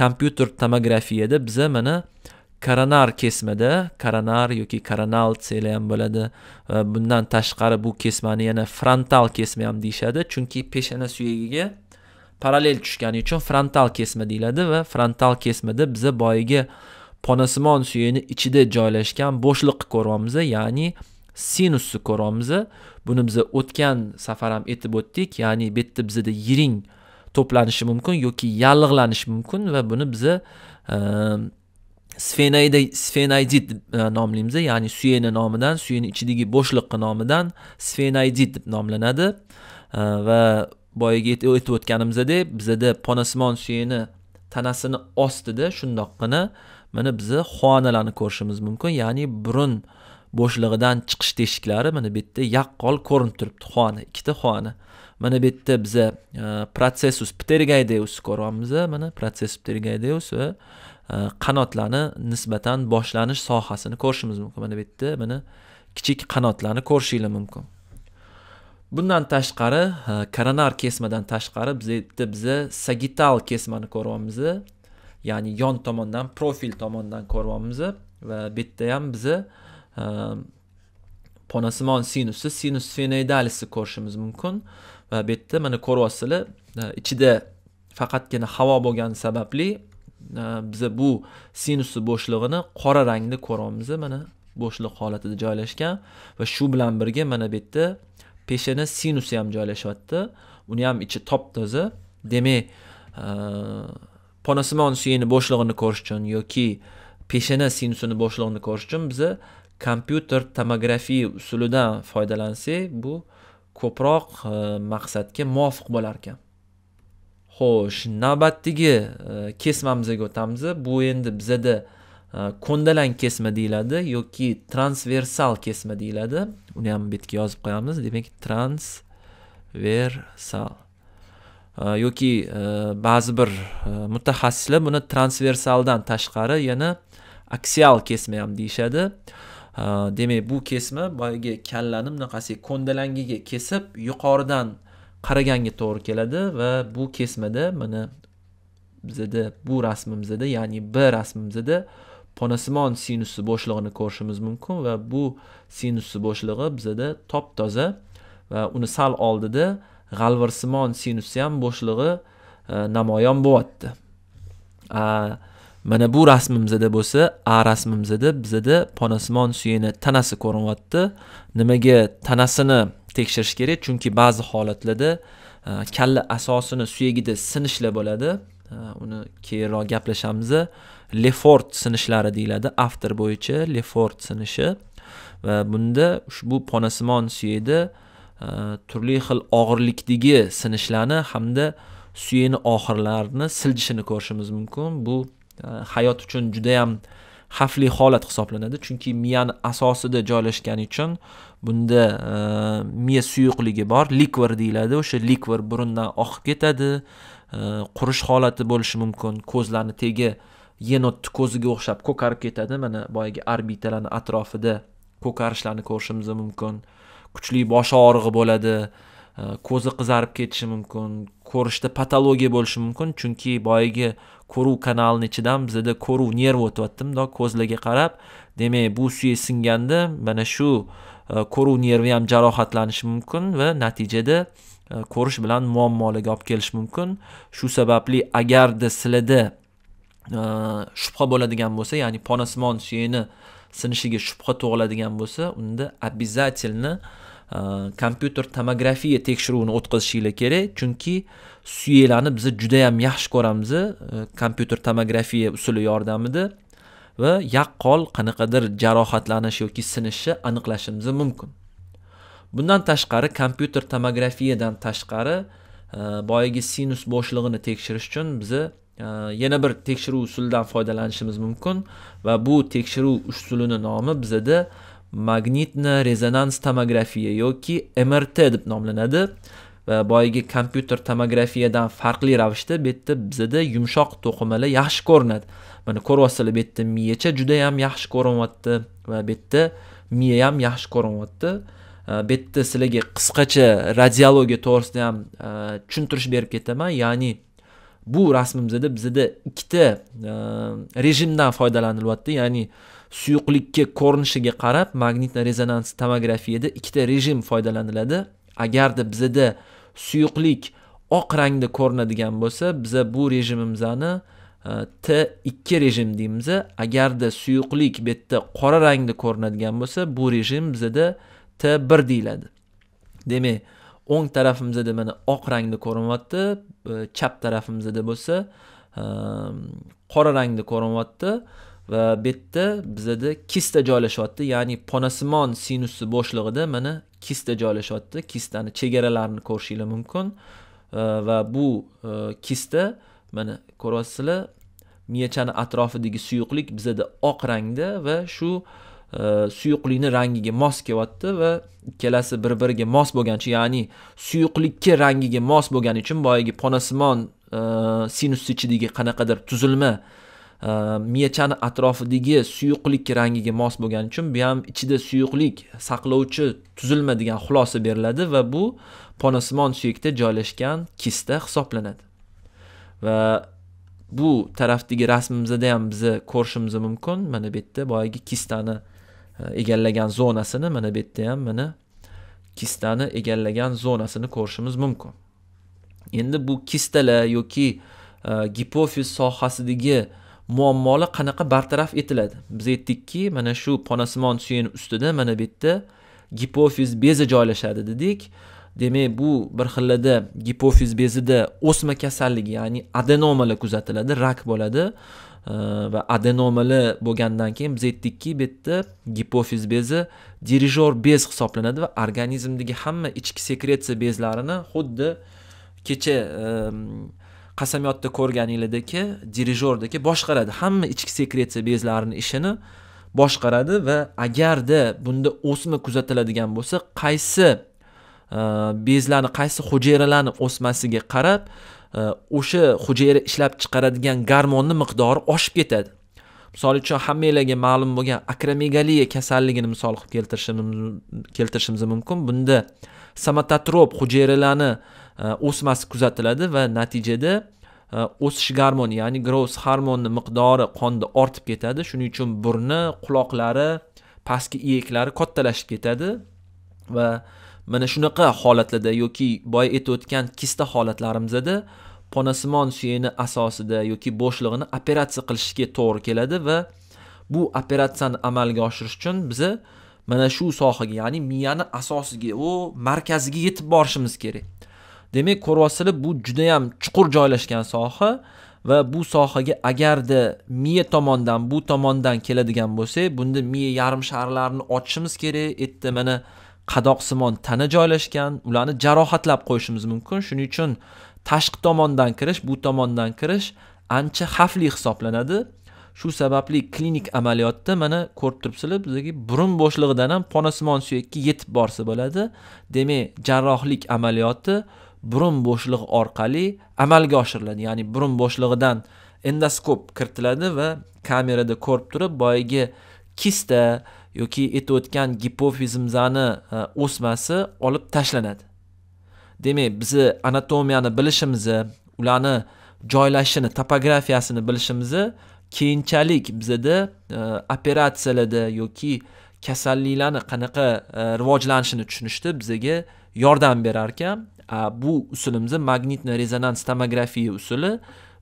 kompyuter tomografiyada biza mana koronar kesmada koronar yoki koronal seli ham bo'ladi bundan tashqari bu kesmani yana frontal kesma ham deyishadi chunki peshona suyagiga parallel tushgani uchun frontal kesma deyiladi va frontal kesmada biza boyagi ponasimon suyakni ichida joylashgan bo'shliqni ko'ryapmiz ya'ni sinusni ko'ryapmiz buni biza o'tgan safar ham aytib o'tdik ya'ni bu yerda bizada yiring to'planishi mumkin yoki yallig'lanishi mumkin va buni biza sfenayda sfenaydit e, nomlaymiz ya'ni suyeni nomidan suyeni ichidagi bo'shliqni nomidan sfenaydit deb nomlanadi e, va boyagi aytib o'tganimizdek bizada ponasimon suyeni tanasini ostida shundoqqina mana biza xonalarni ko'rishimiz mumkin ya'ni burun bo'shlig'idan chiqish teshiklari mana bu yerda yaqqol ko'rinib turibdi xona ikkita xona mana bu yerda biza e, protsessus ptergaydeus ko'ryapmiz mana protsessus ptergaydeus qanotlarni nisbatan boshlanish sohasini ko'rishimiz mumkin mana bu yerda mana kichik qanotlarni ko'rishinglar mumkin bundan tashqari e, koronar kesmadan tashqari biz yerda biza sagittal kesmani ko'ryapmiz ya'ni yon tomondan profil tomondan ko'ryapmiz va bu yerda ham biza e, ponasimon sinusi sinus fenoidalisi ko'rishimiz mumkin va bu yerda mana ko'ryapsizlar e, ichida faqatgina havo bo'lgani sababli biza bu sinusi bo'shlig'ini qora rangda ko'ramiz mana bo'shliq holatida joylashgan va shu bilan birga mana bu yerda peshana sinusi ham joylashyapti uni ham ichi top toza demak ponasimon suyini bo'shlig'ini ko'rish uchun yoki peshana sinusini bo'shlig'ini ko'rish uchun biza kompyuter tomografiya usulidan foydalansak bu ko'proq maqsadga muvofiq bo'lar ekan xo'sh navbatdagi e, kesmamizga o'tamiz bu endi bizada e, ko'ndalang kesma deyiladi yoki transversal kesma deyiladi uni ham betga yozib qo'yamiz demak transversal e, yoki ba'zi bir mutaxassislar buni transversaldan tashqari yana aksial kesma ham deyishadi demak bu kesma boyagi kallani bunaqasiga ko'ndalangiga kesib yuqoridan qaraganga to'g'ri keladi va bu kesmada mana bizada bu rasmimizda ya'ni b rasmimizda ponasimon sinusi bo'shlig'ini ko'rishimiz mumkin va bu sinusi bo'shlig'i bizada top toza va uni sal oldida g'alvirsimon sinusi ham bo'shlig'i e, namoyon bo'lyapti mana bu rasmimizda bo'lsa a rasmimizda bizada ponasimon suyini tanasi ko'rinyapti nimaga tanasini tekshirish kerak chunki ba'zi holatlarda e, kalla asosini suyagida sinishlar bo'ladi e, uni keyinroq gaplashamiz lefort sinishlari deyiladi avtor bo'yicha lefort sinishi va bunda ushbu ponasimon suyakda e, turli xil og'irlikdagi sinishlarni hamda suyakni oxirlarini siljishini ko'rishimiz mumkin bu hayot uchun judayam ham xavfli holat hisoblanadi chunki miyani asosida joylashgani uchun bunda e, miya suyuqligi bor likvor deyiladi o'sha likvor burundan oqib ketadi e, qurish holati bo'lishi mumkin ko'zlarni tegi yenotni ko'ziga o'xshab ko'karib ketadi mana boyagi orbitalarni atrofida ko'karishlarni ko'rishimiz mumkin kuchli bosh og'rig'i bo'ladi e, ko'zi qizarib ketishi mumkin ko'rishda patologiya bo'lishi mumkin chunki boyagi ko'ruv kanalini ichidan bizada ko'ruv nerv o'tyapti mundoq ko'zlarga qarab demak bu suyak singanda mana shu e, ko'ruv nervi ham jarohatlanishi mumkin va natijada e, ko'rish bilan muammolarga olib kelishi mumkin shu sababli agarda sizlarda e, shubha bo'ladigan bo'lsa ya'ni ponasimon suyakni sinishiga shubha tug'iladigan bo'lsa unda обязательно kompyuter tomografiya tekshiruvini o'tkazishinglar kerak chunki uh, suyelani biz judayam yaxshi ko'ramiz kompyuter tomografiya usuli yordamida va yaqqol qanaqadir jarohatlanish yoki sinishni aniqlashimiz mumkin bundan tashqari kompyuter tomografiyadan tashqari boyagi sinus bo'shlig'ini tekshirish uchun biza yana bir tekshiruv usulidan foydalanishimiz mumkin va bu tekshiruv usulini nomi bizada magnitna rezonans tomografiya yoki mrt deb nomlanadi va boyagi kompyuter tomografiyadan farqli ravishda bu yerda bizada yumshoq to'qimalar yaxshi ko'rinadi mana ko'ryapsizlar bu yerda miyacha juda ham yaxshi ko'rinyapti va bu yerda miya ham yaxshi ko'rinyapti bu yerda sizlarga qisqacha radiologiya to'g'risida ham tushuntirish berib ketaman ya'ni bu rasmimizda bizda ikkita rejimdan foydalanilyapti ya'ni suyuqlikka ko'rinishiga qarab magnitno rezonans tomografiyada ikkita rejim foydalaniladi agarda bizda suyuqlik oq rangda ko'rinadigan bo'lsa biza bu rejimimizni e, T2 rejim deymiz. Agarda suyuqlik bu yerda qora rangda ko'rinadigan bo'lsa, bu rejim bizda T1 deyiladi. Demak, o'ng tarafimizda mana oq rangda ko'rinyapti, e, chap tarafimizda bo'lsa e, qora rangda ko'rinyapti. va bu yerda bizada kista joylashyapti ya'ni ponasimon sinusi bo'shlig'ida mana kista joylashyapti kistani chegaralarini ko'rishinglar mumkin va bu e, kista mana ko'ryapsizlar miyachani atrofidagi suyuqlik bizada oq rangda va shu e, suyuqlikni rangiga mos kelyapti va ikkalasi bir biriga mos bo'lgancha ya'ni suyuqlikka rangiga mos bo'lgani uchun boyagi ponasimon e, sinus ichidagi qanaqadir tuzilma Э, miyachani atrofidagi suyuqlik rangiga mos bo'lgani uchun bu ham ichida suyuqlik saqlovchi tuzilma degan xulosa beriladi va bu ponasimon suyakda joylashgan kista hisoblanadi va bu tarafdagi rasmimizda ham biza ko'rishimiz mumkin mana bu yerda boyagi kistani e, egallagan zonasini mana bu yerda ham mana kistani egallagan zonasini ko'rishimiz mumkin endi bu kistalar yoki e, gipofiz sohasidagi muammolar qanaqa bartaraf etiladi biz aytdikki mana shu ponasimon suyun ustida mana bu yerda gipofiz bezi joylashadi dedik demak bu bir xillada gipofiz bezida o'sma kasalligi ya'ni adenomalar kuzatiladi rak bo'ladi va adenomalar bo'lgandan keyin biz aytdikki bu yerda gipofiz bezi dirijor bez hisoblanadi va organizmdagi hamma ichki sekretsiya bezlarini xuddi kecha qasamyodda ko'rganinglardaki dirijordaki boshqaradi hamma ichki sekretsiya bezlarini ishini boshqaradi va agarda bunda o'sma kuzatiladigan bo'lsa qaysi e, bezlarni qaysi hujayralarni o'smasiga qarab e, o'sha hujayra ishlab chiqaradigan garmonni miqdori oshib ketadi misol uchun hammanglarga ma'lum bo'lgan akromegaliya kasalligini misol qilib keltirishimiz mumkin bunda somatotrop hujayralarni E, o'smasi kuzatiladi va natijada e, o'sish garmoni ya'ni gross harmonni miqdori qonda ortib ketadi shuning uchun burni quloqlari pastki iyaklari kattalashib ketadi va mana shunaqa holatlarda yoki boya aytib o'tgan kista holatlarimizda ponasimon suyeni asosida yoki bo'shlig'ini operatsiya qilishga to'g'ri keladi va bu operatsiyani amalga oshirish uchun biza mana shu sohaga ya'ni miyani asosiga u markaziga yetib borishimiz kerak demak ko'ryapsizlar bu judayam chuqur joylashgan soha va bu sohaga agarda miya tomondan bu tomondan keladigan bo'lsak bunda miya yarim sharlarini ochishimiz kerak u yerda mana qadoqsimon tana joylashgan ularni jarohatlab qo'yishimiz mumkin shuning uchun tashqi tomondan kirish bu tomondan kirish ancha xavfli hisoblanadi shu sababli klinik amaliyotda mana ko'rib turibsizlar bizagi burun bo'shlig'idan ham ponasimon suyakka yetib borsa bo'ladi demak jarrohlik amaliyoti burun bo'shlig'i orqali amalga oshiriladi ya'ni burun bo'shlig'idan endoskop kiritiladi va kamerada ko'rib turib boyagi kista yoki aytayotgan o'tgan gipofizmzani e, o'smasi olib tashlanadi demak bizni anatomiyani bilishimizni ularni joylashini topografiyasini bilishimizni keyinchalik bizada e, operatsiyalarda yoki kasalliklarni qanaqa e, rivojlanishini tushunishda bizaga yordam berar ekan bu usulimizni magnitni rezonans tomografiya usuli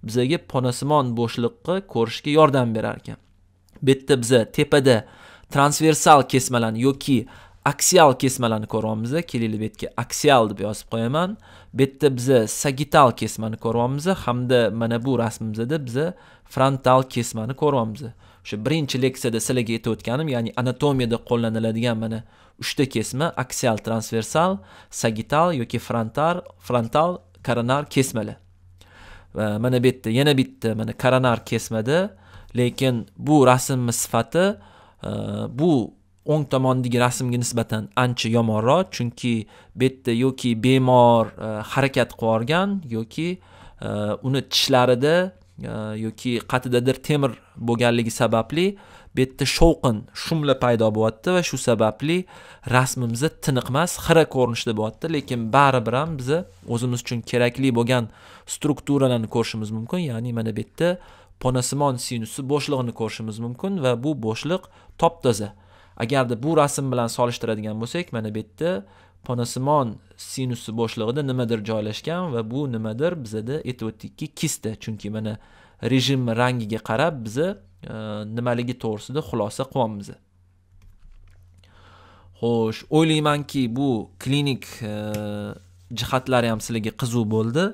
bizaga ponasimon bo'shliqni ko'rishga yordam berar ekan bu yerda biza tepada transversal kesmalarni yoki aksial kesmalarni ko'ryapmiz kelinglar bu yerga aksial deb yozib qo'yaman bu yerda biza sagittal kesmani ko'ryapmiz hamda mana bu rasmimizda biza frontal kesmani ko'ryapmiz o'sha birinchi leksiyada sizlarga aytayotganim ya'ni anatomiyada qo'llaniladigan mana uchta kesma aksial transversal sagittal yoki frontal frontal koronar kesmalar mana bu yerda yana bitta mana koronar kesmada lekin bu rasmni sifati e, bu o'ng tomondagi rasmga nisbatan ancha yomonroq chunki bu yerda yoki bemor e, harakat qilib yuborgan yoki e, uni tishlarida yoki qatidadir temir bo'lganligi sababli bu yerda shovqin shumla paydo bo'lyapti va shu sababli rasmimiz tiniq emas xira ko'rinishda bo'lyapti lekin baribir ham biza o'zimiz uchun kerakli bo'lgan strukturalarni ko'rishimiz mumkin ya'ni mana bu yerda ponasimon sinusi bo'shlig'ini ko'rishimiz mumkin va bu bo'shliq top toza agarda bu rasm bilan solishtiradigan bo'lsak mana bu yerda ponasimon sinusi bo'shlig'ida nimadir joylashgan va bu nimadir bizada aytib o'tdikki kista chunki mana rejim rangiga qarab biza Э, nimaligi to'g'risida xulosa qilyapmiz xo'sh o'ylaymanki bu klinik e, jihatlari ham sizlarga qiziq bo'ldi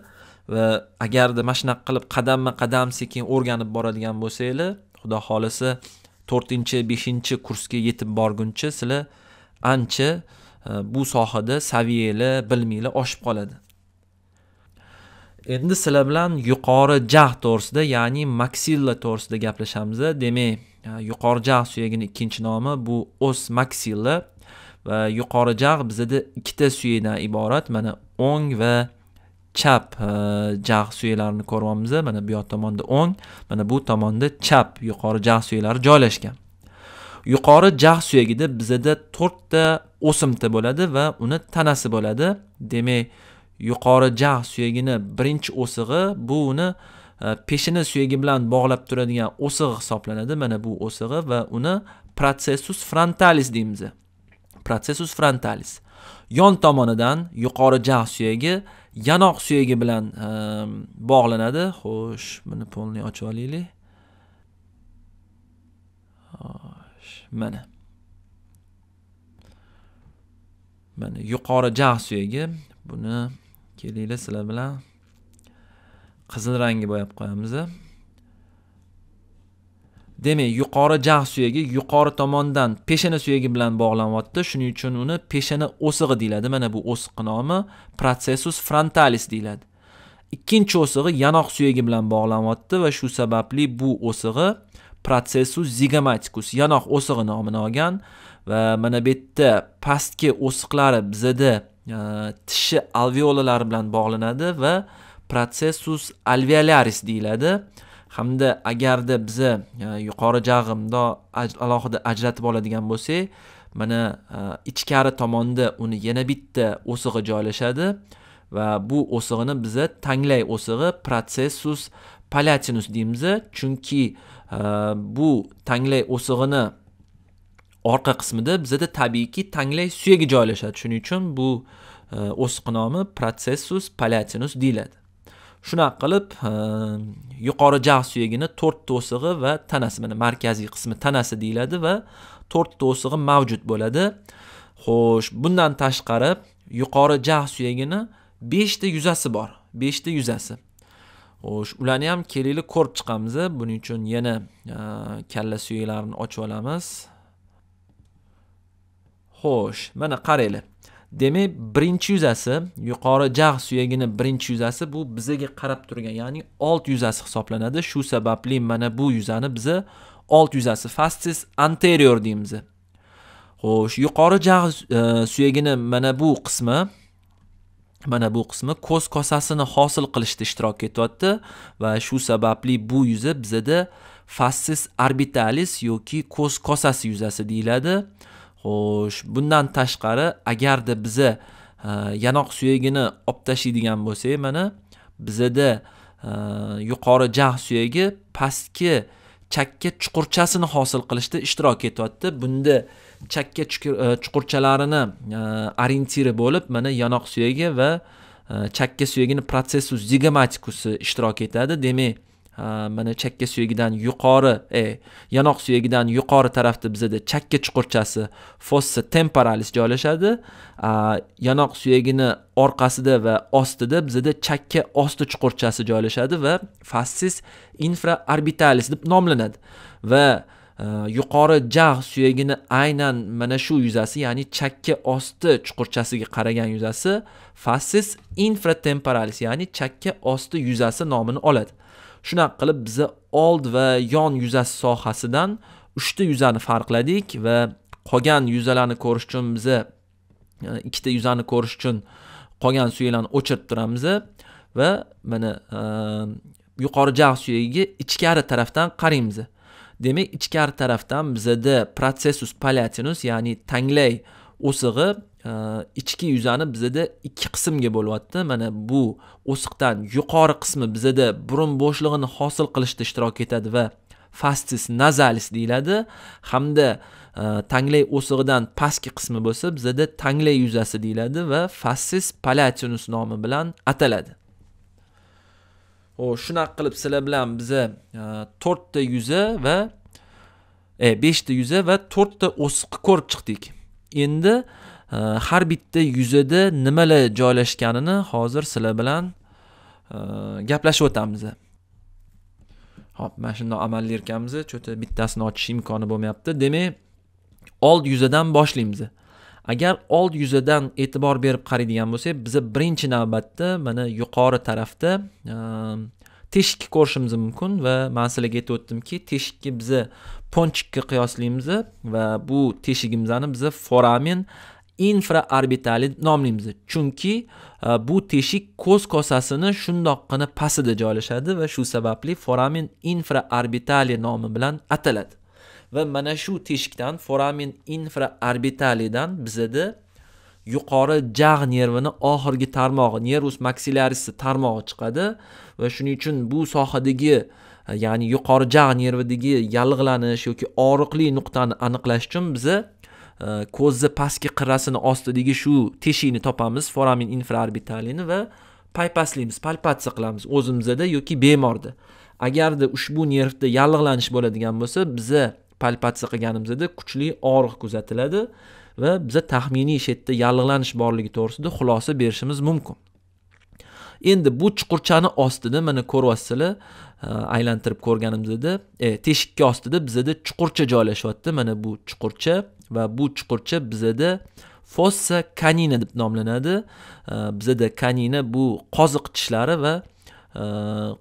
va agarda mana shunaqa qilib qadamma qadam sekin o'rganib boradigan bo'lsanglar xudo xohlasa to'rtinchi beshinchi kursga yetib borguncha sizlar ancha e, bu sohada saviyanglar biliminglar oshib qoladi endi sizlar bilan yuqori jag' to'g'risida ya'ni maksilla to'g'risida gaplashamiz demak e, yuqori jag' suyagini ikkinchi nomi bu o's maksilla va yuqori jag' bizada ikkita suyakdan iborat mana o'ng va chap e, jag' suyaklarini ko'ryapmiz mana bu yoq tomonda o'ng mana bu tomonda chap yuqori jag' suyaklari joylashgan yuqori jag' suyagida bizada to'rtta o'simta bo'ladi va uni tanasi bo'ladi demak yuqori jag' suyagini birinchi o'sig'i bu uni e, peshini suyagi bilan bog'lab turadigan o'sig'i hisoblanadi mana bu o'sig'i va uni protsessus frontalis deymiz protsessus frontalis yon tomonidan yuqori jag' suyagi yanoq suyagi bilan e, bog'lanadi xo'sh buni polni ochib olaylik mana mana yuqori jag' suyagi buni kelinglar sizlar bilan qizil rangga bo'yab qo'yamiz demak yuqori jag' suyagi yuqori tomondan peshana suyagi bilan bog'lanyapti shuning uchun uni peshana o'sig'i deyiladi mana bu o'siqni nomi protsessus frontalis deyiladi ikkinchi o'sig'i yanoq suyagi bilan bog'lanyapti va shu sababli bu o'sig'i protsessus zygomaticus, yanoq o'sig'i nomini olgan va mana bu yerda pastki o'siqlari bizada Э, tishi alveolalari bilan bog'lanadi va protsessus alveolaris deyiladi hamda agarda biza e, yuqori jag'imda alohida ajratib oladigan bo'lsak mana e, ichkari tomonda uni yana bitta o'sig'i joylashadi va bu o'sig'ini biza tanglay o'sig'i protsessus palatinus deymiz chunki e, bu tanglay o'sig'ini orqa qismida bizada tabiiyki tanglay suyagi joylashadi shuning uchun bu e, o'siq nomi protsessus palatinus deyiladi shunaqa qilib e, yuqori jag' suyagini to'rt to'sig'i va tanasi mana markaziy qismi tanasi deyiladi va to'rt to'sig'i mavjud bo'ladi xo'sh bundan tashqari yuqori jag' suyagini beshta yuzasi bor beshta yuzasi xo'sh ularni ham kelaylik ko'rib chiqamiz buning uchun yana e, kalla suyaklarini ochib olamiz xo'sh mana qaranglar demak birinchi yuzasi yuqori jag' suyagini birinchi yuzasi bu bizaga qarab turgan ya'ni old yuzasi hisoblanadi shu sababli mana bu yuzani biza old yuzasi fastis anterior deymiz xo'sh yuqori jag' e, suyagini mana bu qismi mana bu qismi ko'z kosasini hosil qilishda ishtirok etyapti va shu sababli bu yuza bizada fassis orbitalis yoki ko'z kosasi yuzasi deyiladi xo'sh bundan tashqari agarda biza e, yanoq suyagini olib tashlaydigan bo'lsak mana bizada e, yuqori jag' suyagi pastki chakka chuqurchasini hosil qilishda ishtirok etyapti bunda chakka e, chuqurchalarini orientiri bo'lib mana yanoq suyagi va chakka suyagini protsessus zigomaticusi ishtirok etadi demak mana chakka suyagidan yuqori e, yanoq suyagidan yuqori tarafda bizada chakka chuqurchasi fossa temporalis joylashadi yanoq suyagini orqasida va ostida bizada chakka osti chuqurchasi joylashadi va fassis infraorbitalis deb nomlanadi va e, yuqori jag' suyagini aynan mana shu yuzasi ya'ni chakka osti chuqurchasiga qaragan yuzasi fassis infratemporalis ya'ni chakka osti yuzasi nomini oladi shunaqa qilib biza old va yon yuzasi sohasidan uchta yuzani farqladik va qolgan yuzalarni ko'rish uchun biza e, ikkita yuzani ko'rish uchun qolgan suyaklarni o'chirib turamiz va mana e, yuqori jag' suyagiga ichkari tarafdan qaraymiz demak ichkari tarafdan bizada protsessus palatinus ya'ni tanglay o'sig'i ichki yuzani bizada ikki qismga bo'lyapti mana bu o'siqdan yuqori qismi bizada burun bo'shlig'ini hosil qilishda ishtirok etadi va fastis nazalis deyiladi hamda e, tanglay o'sig'idan pastki qismi bo'lsa bizada tanglay yuzasi deyiladi va fassis palatinus nomi bilan ataladi ho'p shunaqa qilib sizlar bilan biza e, to'rtta yuza va e, beshta yuza va to'rtta o'siqni ko'rib chiqdik endi har bitta yuzada nimalar joylashganini hozir sizlar bilan e, gaplashib o'tamiz hop mana shundoq amalli ekanmiz cho'ta bittasini ochish imkoni bo'lmayapti demak old yuzadan boshlaymiz agar old yuzadan e'tibor berib qaraydigan bo'lsak biza birinchi navbatda mana yuqori tarafda e, teshikni ko'rishimiz mumkin va man sizlarga aytib o'tdimki teshikni biza ponchikka qiyoslaymiz va bu teshigimizni biza foramen infraorbitali nomlaymiz chunki e, bu teshik ko'z kosasini shundoqqina pastida joylashadi va shu sababli foramen infraorbitali nomi bilan ataladi va mana shu teshikdan foramen infraorbitalidan bizada yuqori jag' nervini oxirgi tarmog'i nervus maxillaris tarmog'i chiqadi va shuning uchun bu sohadagi e, ya'ni yuqori jag' nervidagi yallig'lanish yoki og'riqli nuqtani aniqlash uchun biza ko'zni pastki qirrasini ostidagi shu teshikni topamiz foramin infraorbitalini va paypaslaymiz palpatsiya qilamiz o'zimizda yoki bemorda agarda ushbu nervda yallig'lanish bo'ladigan bo'lsa biza palpatsiya qilganimizda kuchli og'riq kuzatiladi va biza taxminiy shu yerda yallig'lanish borligi to'g'risida xulosa berishimiz mumkin endi bu chuqurchani ostida mana ko'ryapsizlar e, aylantirib ko'rganimizda e, teshikka ostida bizada chuqurcha joylashyapti mana bu chuqurcha va bu chuqurcha bizada fossa kanina deb nomlanadi e, bizada kanina bu qoziq tishlari va e,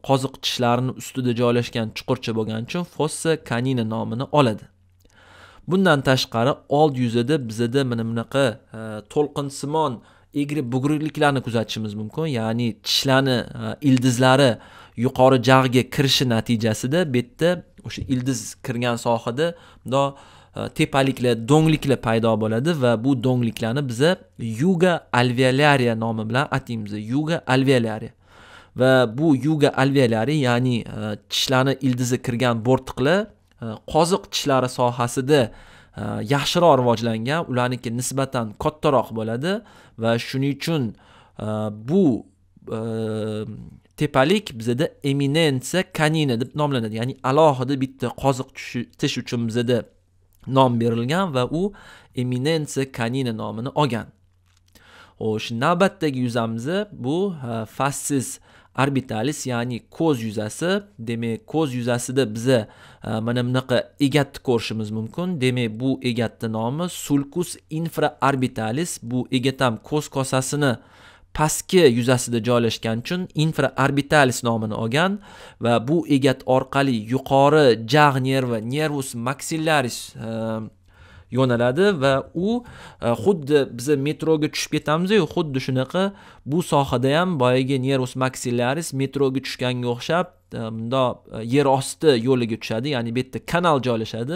qoziq tishlarini ustida joylashgan chuqurcha bo'lgani uchun fossa kanina nomini oladi bundan tashqari old yuzida bizada mana bunaqa to'lqinsimon e, egri bugriliklarni kuzatishimiz mumkin ya'ni tishlarni e, ildizlari yuqori jag'ga kirishi natijasida bu yerda o'sha ildiz kirgan sohada bundoq e, tepaliklar do'ngliklar paydo bo'ladi va bu do'ngliklarni biza yuga alveolariya nomi bilan ataymiz yuga alveolariya va bu yuga alveolari ya'ni e, tishlarni ildizi kirgan bo'rtiqlar qoziq tishlari sohasida yaxshiroq rivojlangan ularniki nisbatan kattaroq bo'ladi va shuning uchun e, bu e, tepalik bizada eminensiya kanina deb nomlanadi ya'ni alohida bitta qoziq tish uchun bizada nom berilgan va u eminensiya kanina nomini olgan xo'sh navbatdagi yuzamiz bu uh, orbitalis ya'ni ko'z yuzasi demak ko'z yuzasida biza e, mana bunaqa egatni ko'rishimiz mumkin demak bu egatni nomi sulkus infraorbitalis bu egat ham ko'z kosasini pastki yuzasida joylashgani uchun infraorbitalis nomini olgan va bu egat orqali yuqori jag' nervi nervus maxillaris e, yo'naladi va u e, xuddi biz metroga tushib ketamiz xuddi shunaqa bu sohada ham boyagi nervus maxillaris metroga tushganga o'xshab bundoq e, e, yer osti yo'liga tushadi ya'ni bu yerda kanal joylashadi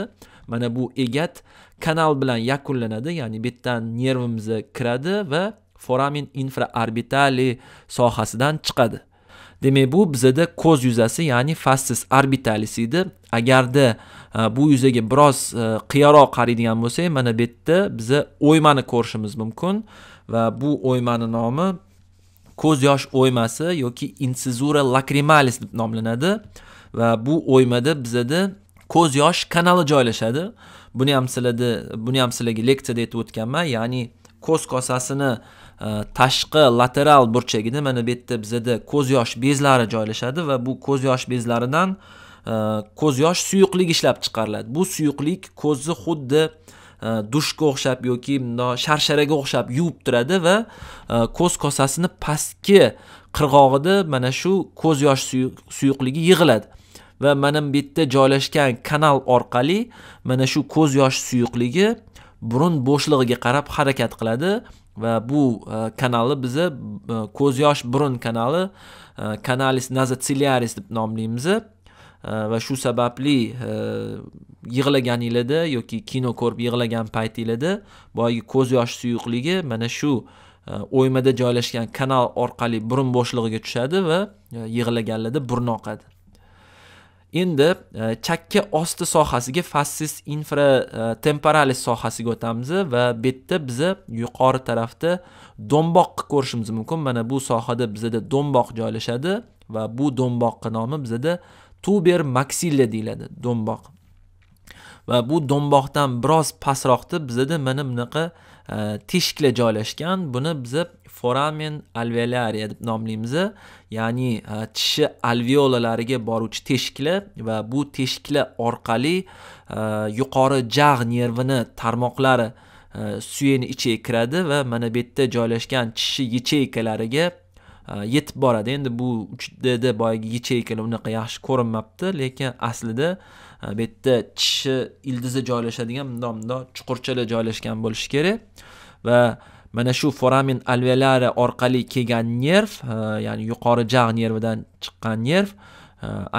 mana bu egat kanal bilan yakunlanadi ya'ni bu yerdan nervimizga kiradi va foramen infraorbitali sohasidan chiqadi demak bu bizada ko'z yuzasi ya'ni fassis orbitalis edi agarda Э, bu yuzaga biroz e, qiyaroq qaraydigan bo'lsak mana bu yerda biza o'ymani ko'rishimiz mumkin va bu o'ymani nomi ko'z yosh o'ymasi yoki insizura lakrimalis deb nomlanadi va bu o'ymada bizada ko'z yosh kanali joylashadi buni ham sizlarda buni ham sizlarga leksiyada aytib o'tganman ya'ni ko'z kosasini e, tashqi lateral burchagida mana bu yerda bizada ko'z yosh bezlari joylashadi va bu ko'z yosh bezlaridan ko'z yosh suyuqlik ishlab chiqariladi bu suyuqlik ko'zni xuddi e, dushga o'xshab yoki sharsharaga o'xshab yuvib turadi va e, ko'z kosasini pastki qirg'og'ida mana shu ko'z yosh suyuqligi yig'iladi va mana bu yerda joylashgan kanal orqali mana shu ko'z yosh suyuqligi burun bo'shlig'iga qarab harakat qiladi va bu e, kanalni biza ko'z yosh burun kanali kanalis nazotsiliaris deb nomlaymiz Eh, va shu sababli eh, yig'laganinglarda yoki kino ko'rib yig'lagan paytinglarda boyagi ko'z yosh suyuqligi mana shu eh, o'ymada joylashgan kanal orqali burun bo'shlig'iga tushadi va yig'laganlarda burun oqadi endi chakka osti sohasiga fassis temporalis sohasiga o'tamiz va bu yerda biza yuqori tarafda do'mboqni ko'rishimiz mumkin mana bu sohada bizada do'mboq joylashadi va bu do'mboqni nomi bizada tuber maksilla deyiladi do'mboq va bu do'mboqdan biroz pastroqda bizada mana bunaqa e, teshiklar joylashgan buni biza foramen alveolariya deb nomlaymiz ya'ni e, tishi alveolalariga boruvchi teshiklar va bu teshiklar orqali e, yuqori jag' nervini tarmoqlari suyeni ichiga kiradi va mana bu yerda joylashgan tishi yacheykalariga yetib boradi endi bu 3 da boyagi yacheykalar unaqa yaxshi ko'rinmabdi lekin aslida bu yerda tishi ildizi joylashadigan bundoq bundoq chuqurchalar joylashgan bo'lishi kerak va mana shu foramen alveolari orqali kelgan nerv ya'ni yuqori jag' nervidan chiqqan nerv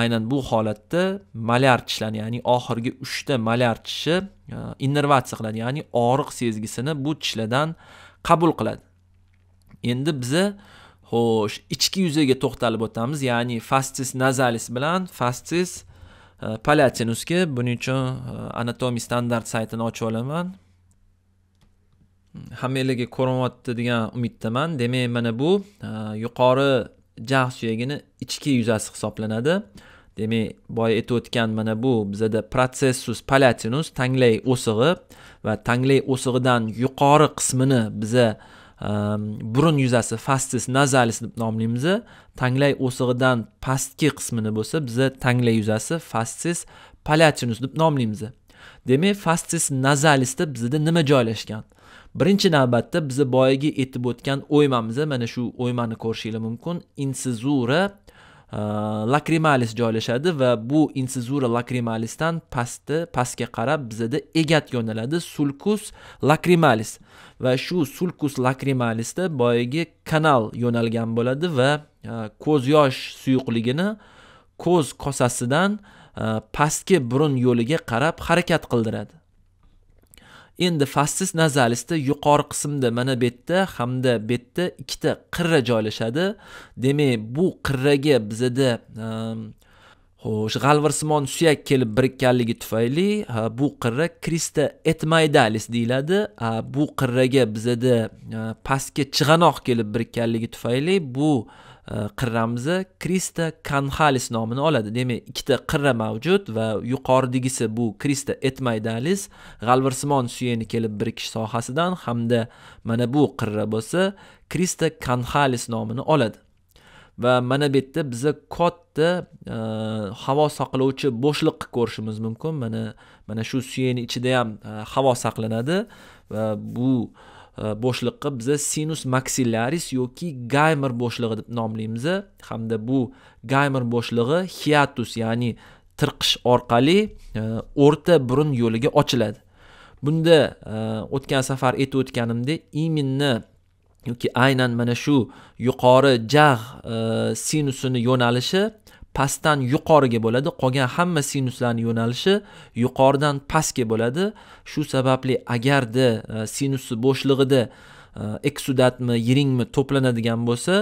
aynan bu holatda malyar tishlarni ya'ni oxirgi 3ta tishi innervatsiya qiladi ya'ni og'riq sezgisini bu tishlardan qabul qiladi endi biza xo'sh ichki yuzaga to'xtalib o'tamiz ya'ni fastis nazalis bilan fastis e, palatinusga buning uchun e, anatomiy standart saytini ochib olaman hmm, hammanglarga ko'rinyapti degan umiddaman demak mana bu e, yuqori jag' suyagini ichki yuzasi hisoblanadi demak boya aytib o'tgan mana bu bizada protsessus palatinus tanglay o'sig'i va tanglay o'sig'idan yuqori qismini biza Ehm, burun yuzasi fastis nazalis deb nomlaymiz tanglay o'sig'idan pastki qismini bo'lsa biza tanglay yuzasi fastis palatinus deb nomlaymiz demak fastis nazalisda bizda nima joylashgan birinchi navbatda biza boyagi aytib o'tgan o'ymamiz mana shu o'ymani ko'rishinglar mumkin insizura lakrimalis э, joylashadi va bu insizura lakrimalisdan pastda pastga qarab bizada egat yo'naladi sulkus lakrimalis va shu sulkus lakrimalisda boyagi kanal yo'nalgan bo'ladi va e, ko'z yosh suyuqligini ko'z kosasidan e, pastki burun yo'liga qarab harakat qildiradi endi fassis nazalisda yuqori qismda mana bu yerda hamda bu yerda ikkita qirra joylashadi demak bu qirraga bizada ehm, xo'sh g'alvirsimon suyak kelib birikkanligi tufayli bu qirra krista etmaydalis deyiladi bu qirraga bizada pastga chig'anoq kelib birikkanligi tufayli bu a, Э, ramzi krista kanxalis nomini oladi demak ikkita qirra mavjud va yuqoridagisi bu krista etmaydalis g'alvirsimon suyeni kelib birikish sohasidan hamda mana bu qirra bo'lsa krista kanxalis nomini oladi va mana bu yerda biza katta e, havo saqlovchi bo'shliq ko'rishimiz mumkin mana mana shu suyeni ichida ham e, havo saqlanadi va bu e, E, bo'shliqqa biz sinus maxillaris yoki gaymer bo'shlig'i deb nomlaymiz hamda bu gaymer bo'shlig'i hiatus ya'ni tirqish orqali e, o'rta burun yo'liga ochiladi bunda e, o'tgan safar aytib o'tganimdek iminni yoki aynan mana shu yuqori jag' sinusini yo'nalishi pastdan yuqoriga bo'ladi qolgan hamma sinuslarni yo'nalishi yuqoridan pastga bo'ladi shu sababli agarda e, sinusi bo'shlig'ida e, eksudatmi yiringmi to'planadigan bo'lsa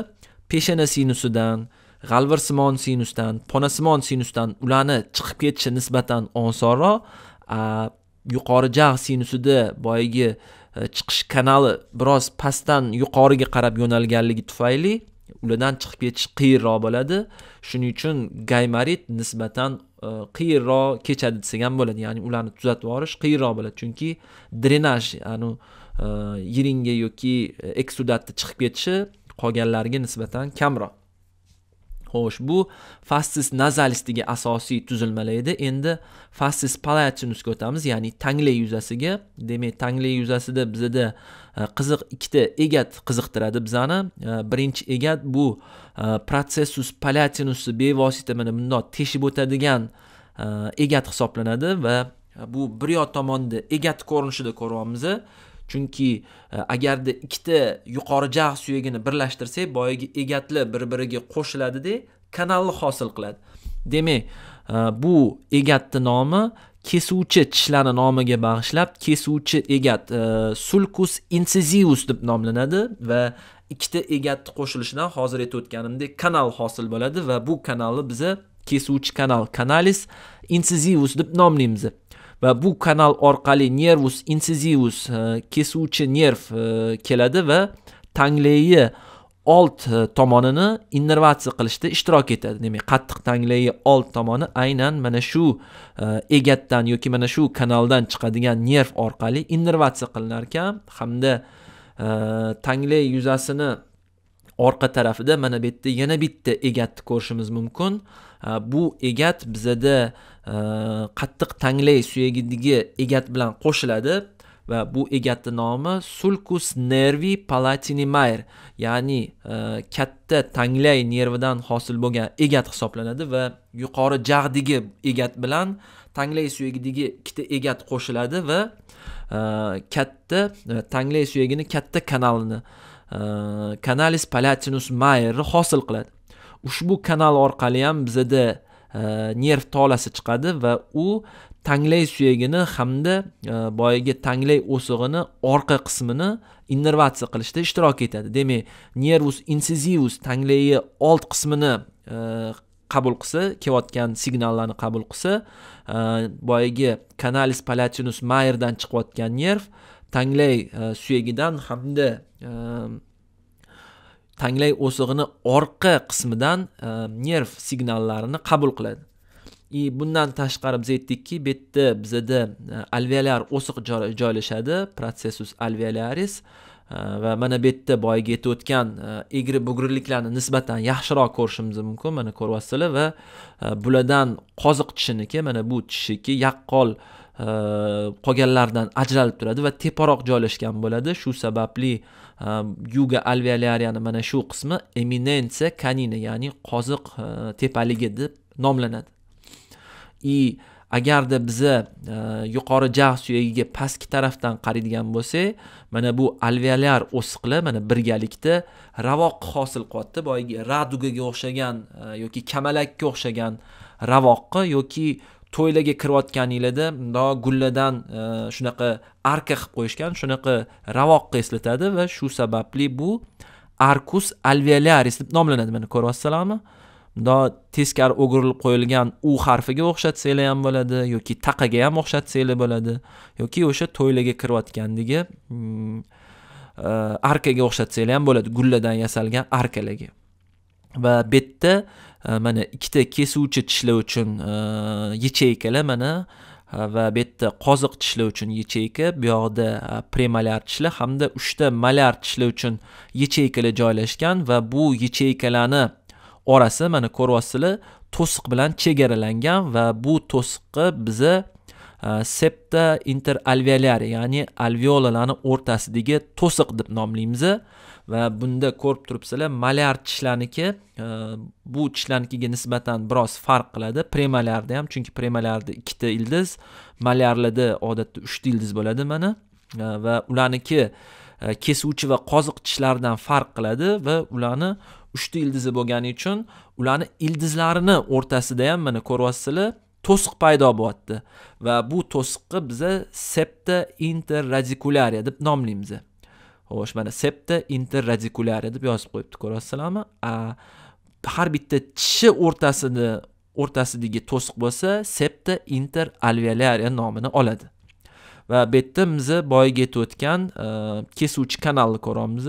peshana sinusidan g'alvirsimon sinusdan ponasimon sinusdan ularni chiqib ketishi nisbatan osonroq yuqori jag' sinusida boyagi e, chiqish kanali biroz pastdan yuqoriga qarab yo'nalganligi tufayli ulardan chiqib ketish qiyinroq bo'ladi shuning uchun gaymarit nisbatan e, qiyinroq kechadi desak ham bo'ladi ya'ni ularni tuzatib yuborish qiyinroq bo'ladi chunki drenaj anavi e, yiringga yoki e, eksudatni chiqib ketishi qolganlarga nisbatan kamroq xo'sh bu fassis nazalisdagi asosiy tuzilmalar edi endi fassis palatinusga o'tamiz ya'ni tangli yuzasiga demak tangli yuzasida bizada e, qiziq ikkita egat qiziqtiradi bizani e, birinchi egat bu e, protsessus palatinusi bevosita mana bundoq teshib o'tadigan egat hisoblanadi va bu bir yoq tomonda egat ko'rinishida ko'ryapmiz chunki e, agarda ikkita yuqori jag' suyagini birlashtirsak boyagi egatli bir biriga qo'shiladida kanalni hosil qiladi demak e, bu egatni nomi kesuvchi tishlarni nomiga bag'ishlab kesuvchi egat e, sulkus insizius deb nomlanadi va ikkita egatni qo'shilishidan hozir aytib o'tganimdek kanal hosil bo'ladi va bu kanalni biza kesuvchi kanal kanalis insizius deb nomlaymiz va bu kanal orqali nervus incisivus e, kesuvchi nerv e, keladi va tangleyi old e, tomonini innervatsiya qilishda ishtirok etadi demak qattiq tanglayi old tomoni aynan mana shu egatdan yoki mana shu kanaldan chiqadigan nerv orqali innervatsiya qilinar ekan hamda tanglay yuzasini orqa tarafida mana bu yerda yana bitta egatni ko'rishimiz mumkin bu egat bizada qattiq tanglay suyagidagi egat bilan qo'shiladi va bu egatni nomi sulkus nervi palatini mayer ya'ni e, katta tanglay nervidan hosil bo'lgan egat hisoblanadi va yuqori jag'dagi egat bilan tanglay suyagidagi ikkita egat qo'shiladi va e, katta e, tanglay suyagini katta kanalini kanalis e, palatinus mayrni hosil qiladi ushbu kanal orqali ham bizada E, nerv tolasi chiqadi va u tanglay suyagini hamda e, boyagi tanglay o'sig'ini orqa qismini innervatsiya qilishda ishtirok etadi demak nervus incisivus tanglayi old qismini e, qabul qilsa kelayotgan signallarni qabul qilsa boyagi kanalis palatinus mayerdan chiqayotgan nerv tanglay suyagidan hamda tanglay o'sig'ini orqa qismidan e, nerv signallarini qabul qiladi и bundan tashqari biz aytdikki bu yerda bizada e, alveolar o'siq joylashadi protsessus alveolaris e, va mana bu yerda boyagi aytib o'tgan egri bugriliklarni nisbatan yaxshiroq ko'rishimiz mumkin mana ko'ryapsizlar va bulardan qoziq tishiniki mana bu tishiki yaqqol qolganlardan ajralib turadi va teparoq joylashgan bo'ladi shu sababli yuga alveolariyani mana shu qismi eminensiya kanina ya'ni qoziq e, tepaligi deb nomlanadi и agarda biza e, yuqori jag' suyagiga pastki tarafdan qaraydigan bo'lsak mana bu alveolar o'siqlar mana birgalikda ravoq hosil qilyapti boyagi radugaga o'xshagan e, yoki kamalakka o'xshagan ravoqqa yoki to'ylarga kirayotganinglarda mundoq gulladan e, shunaqa arka qilib qo'yishgan shunaqa ravoqqa eslatadi va shu sababli bu arkus alveolaris deb nomlanadi mana ko'ryapsizlarmi mundoq teskari o'girilib qo'yilgan u harfiga o'xshatsanglar ham bo'ladi yoki taqaga ham o'xshatsanglar bo'ladi yoki o'sha to'ylarga kirayotgandagi mm, e, arkaga o'xshatsanglar ham bo'ladi gulladan yasalgan arkalarga va bu yerda mana ikkita kesuvchi tishlar uchun yacheykalar mana va bu yerda qoziq tishlar uchun yacheyka bu yoqda premolyar tishlar hamda uchta malyar tishlar uchun yacheykalar joylashgan va bu yacheykalarni orasi mana ko'ryapsizlar to'siq bilan chegaralangan va bu to'siqqa biza Э, septa interalveolyar ya'ni alveolalarni o'rtasidagi to'siq deb nomlaymiz va bunda ko'rib turibsizlar malyar tishlarniki e, bu tishlarnikiga nisbatan biroz farq qiladi premalarda ham chunki premalarda ikkita ildiz malyarlarda odatda uchta ildiz bo'ladi mana e, va ularniki e, kesuvchi va qoziq tishlardan farq qiladi va ularni uchta ildizi bo'lgani uchun ularni ildizlarini o'rtasida ham mana ko'ryapsizlar to'siq paydo bo'lyapti va bu to'siqni biza septa interradikularia deb nomlaymiz xo'sh mana septa interradikularia deb yozib qo'yibdi ko'ryapsizlarmi har bitta tishi o'rtasini o'rtasidagi to'siq bo'lsa septa interalveolariya nomini oladi va bu yerda biza boyagi aytib o'tgan e, kesuvchi kanalni ko'ramiz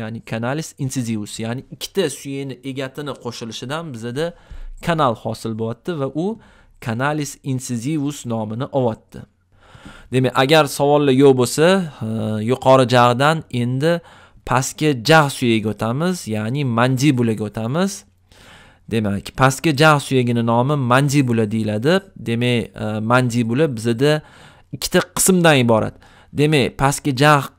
ya'ni kanalis insidius ya'ni ikkita suyakni egatini qo'shilishidan bizada kanal hosil bo'lyapti va u Canalis incisivus nomini olyapti demak agar savollar yo'q bo'lsa yuqori jag'dan endi pastki jag' suyagiga o'tamiz ya'ni mandibulaga o'tamiz demak pastki jag' suyagini nomi mandibula deyiladi demak mandibula bizada ikkita qismdan iborat demak pastki jag'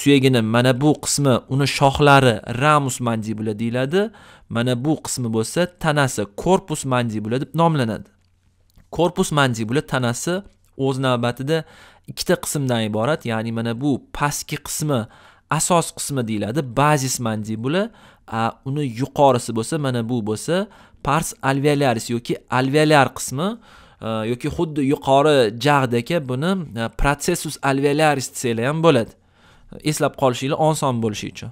suyagini mana bu qismi uni shoxlari ramus mandibula deyiladi mana bu qismi bo'lsa tanasi korpus mandibula deb nomlanadi korpus mandibula tanasi o'z navbatida ikkita qismdan iborat ya'ni mana bu pastki qismi asos qismi deyiladi bazis mandibula uni yuqorisi bo'lsa mana bu bo'lsa pars alveolaris yoki alveolar qismi e, yoki xuddi yuqori jag'daka buni e, protsessus alveolaris desanglar ham bo'ladi eslab qolishinglar oson bo'lishi uchun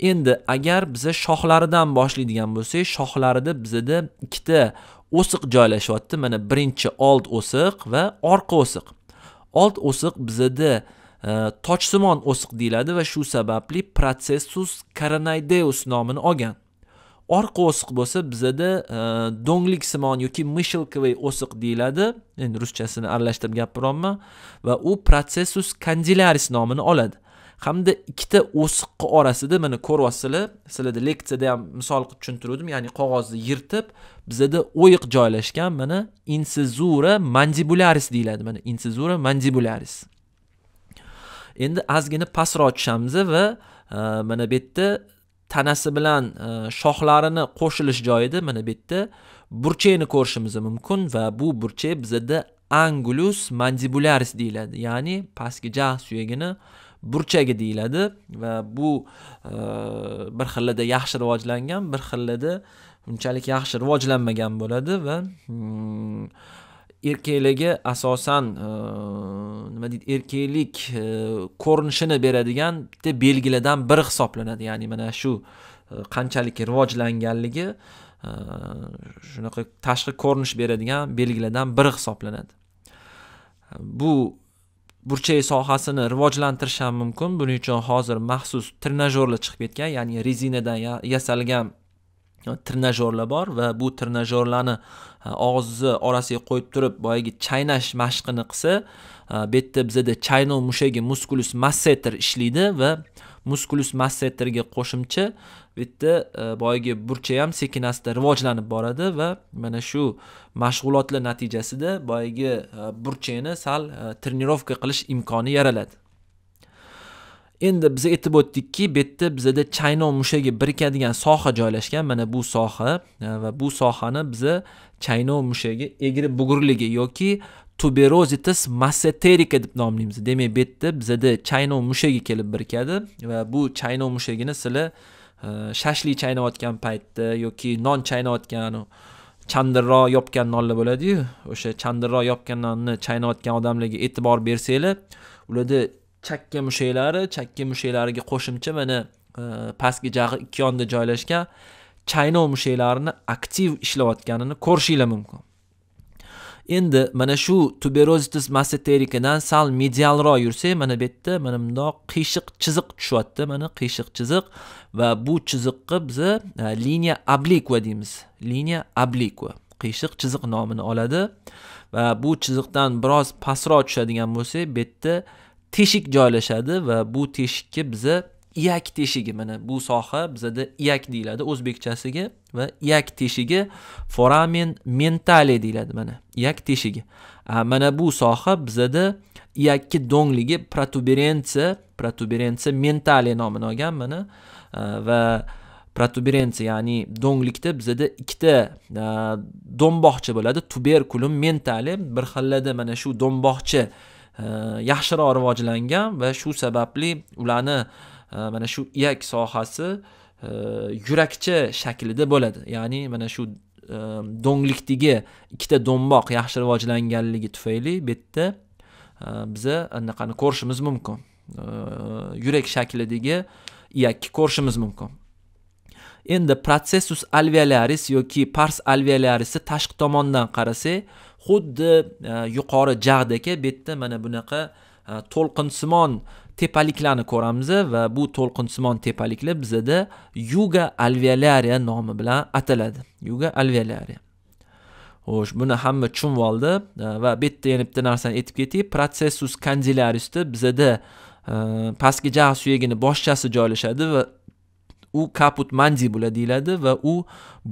endi agar biza shoxlaridan boshlaydigan bo'lsak shoxlarida bizada ikkita o'siq joylashyapti mana birinchi old o'siq va orqa o'siq old o'siq bizada e, tochsimon o'siq deyiladi va shu sababli protsessus karanoideus nomini olgan orqa o'siq bo'lsa bizada e, do'ngliksimon yoki mishilkovый o'siq deyiladi endi ruschasini aralashtirib gapiryapman va u protsessus kandilaris nomini oladi hamda ikkita o'siqqa orasida mana ko'ryapsizlar sizlarda leksiyada ham misol qilib tushuntiruvdim ya'ni qog'ozni yirtib bizada o'yiq joylashgan mana insizura mandibularis deyiladi mana insizura mandibularis endi ozgina pastroq tushamiz va e, mana bu yerda tanasi bilan e, shoxlarini qo'shilish joyida mana bu yerda burchakni ko'rishimiz mumkin va bu burchak bizada angulus mandibularis deyiladi ya'ni pastki jag' suyagini uh, burchagi deyiladi va bu e, bir xillada yaxshi rivojlangan bir xillada unchalik yaxshi rivojlanmagan bo'ladi va mm, erkaklarga asosan e, nima deydi erkaklik e, ko'rinishini beradigan bitta belgilardan biri hisoblanadi ya'ni mana shu qanchalik rivojlanganligi shunaqa tashqi ko'rinish beradigan belgilardan biri hisoblanadi bu burchak sohasini rivojlantirish ham mumkin buning uchun hozir maxsus trenajyorlar chiqib ketgan ya'ni rezinadan yasalgan trenajyorlar bor va bu trenajyorlarni og'zi orasiga qo'yib turib boyagi chaynash mashqini qilsa bu yerda bizada chaynov mushagi muskulus masseter ishlaydi va muskulus masseterga qo'shimcha bu yerda boyagi burcha ham sekin asta rivojlanib boradi va mana shu mashg'ulotlar natijasida boyagi e, burchakni sal e, trenirovka qilish imkoni yaraladi endi biz aytib o'tdikki bu yerda bizada chaynov mushagi birikadigan soha joylashgan mana bu soha e, va bu sohani biza chaynov mushagi egri bugurligi yoki tuberozitis masseterika deb nomlaymiz demak bu yerda bizada chaynov mushagi kelib birikadi va bu chaynov mushagini sizlar shashli chaynayotgan paytda yoki non chaynayotgan chandirro yopgan nonlar bo'ladiyu o'sha chandirro yopgan nonni chaynayotgan odamlarga e'tibor bersanglar ularda chakka mushaklari chakka mushaklariga qo'shimcha mana e, pastki jag'i ikki yonda joylashgan chaynov mushaklarini aktiv ishlayotganini ko'rishinglar mumkin endi mana shu tuberozitis masseterikidan sal medialroq yursak mana bu yerda mana bundoq qiyshiq chiziq tushyapti mana qiyshiq chiziq va bu chiziqqa biz e, liniya obliqua deymiz liniya obliqua qiyshiq chiziq nomini oladi va bu chiziqdan biroz pastroq tushadigan bo'lsak bu yerda teshik joylashadi va bu teshikka biza iyak teshigi mana bu soha bizada iyak deyiladi o'zbekchasiga va iyak teshigi foramen mentale deyiladi mana iyak teshigi mana bu soha bizada iyakki do'ngligi protuberensiya protuberensiya mentale nomini olgan mana va protuberensiya ya'ni do'nglikda bizada ikkita do'mboqcha bo'ladi tuberkulum mentale bir xillada mana shu do'mboqcha yaxshiroq rivojlangan va shu sababli ularni mana shu iyak sohasi E, yurakcha shaklida bo'ladi ya'ni mana shu e, do'nglikdagi ikkita do'mboq yaxshi rivojlanganligi tufayli bu yerda e, biza anaqani ko'rishimiz mumkin yurak shaklidagi iyakni ko'rishimiz mumkin endi protsessus alveolaris yoki pars alveolarisni tashqi tomondan qarasak xuddi yuqori jag'daka bu yerda mana bunaqa to'lqinsimon tepaliklarni ko'ramiz va bu to'lqinsimon tepaliklar bizada yuga alveolariya nomi bilan ataladi yuga alveolariya xo'sh buni hamma tushunib oldi e, va bu yerda yana bitta narsani aytib ketay protsessus kandilarisda bizada e, pastki jag' suyagini boshchasi joylashadi va u kaput mandi deyiladi va u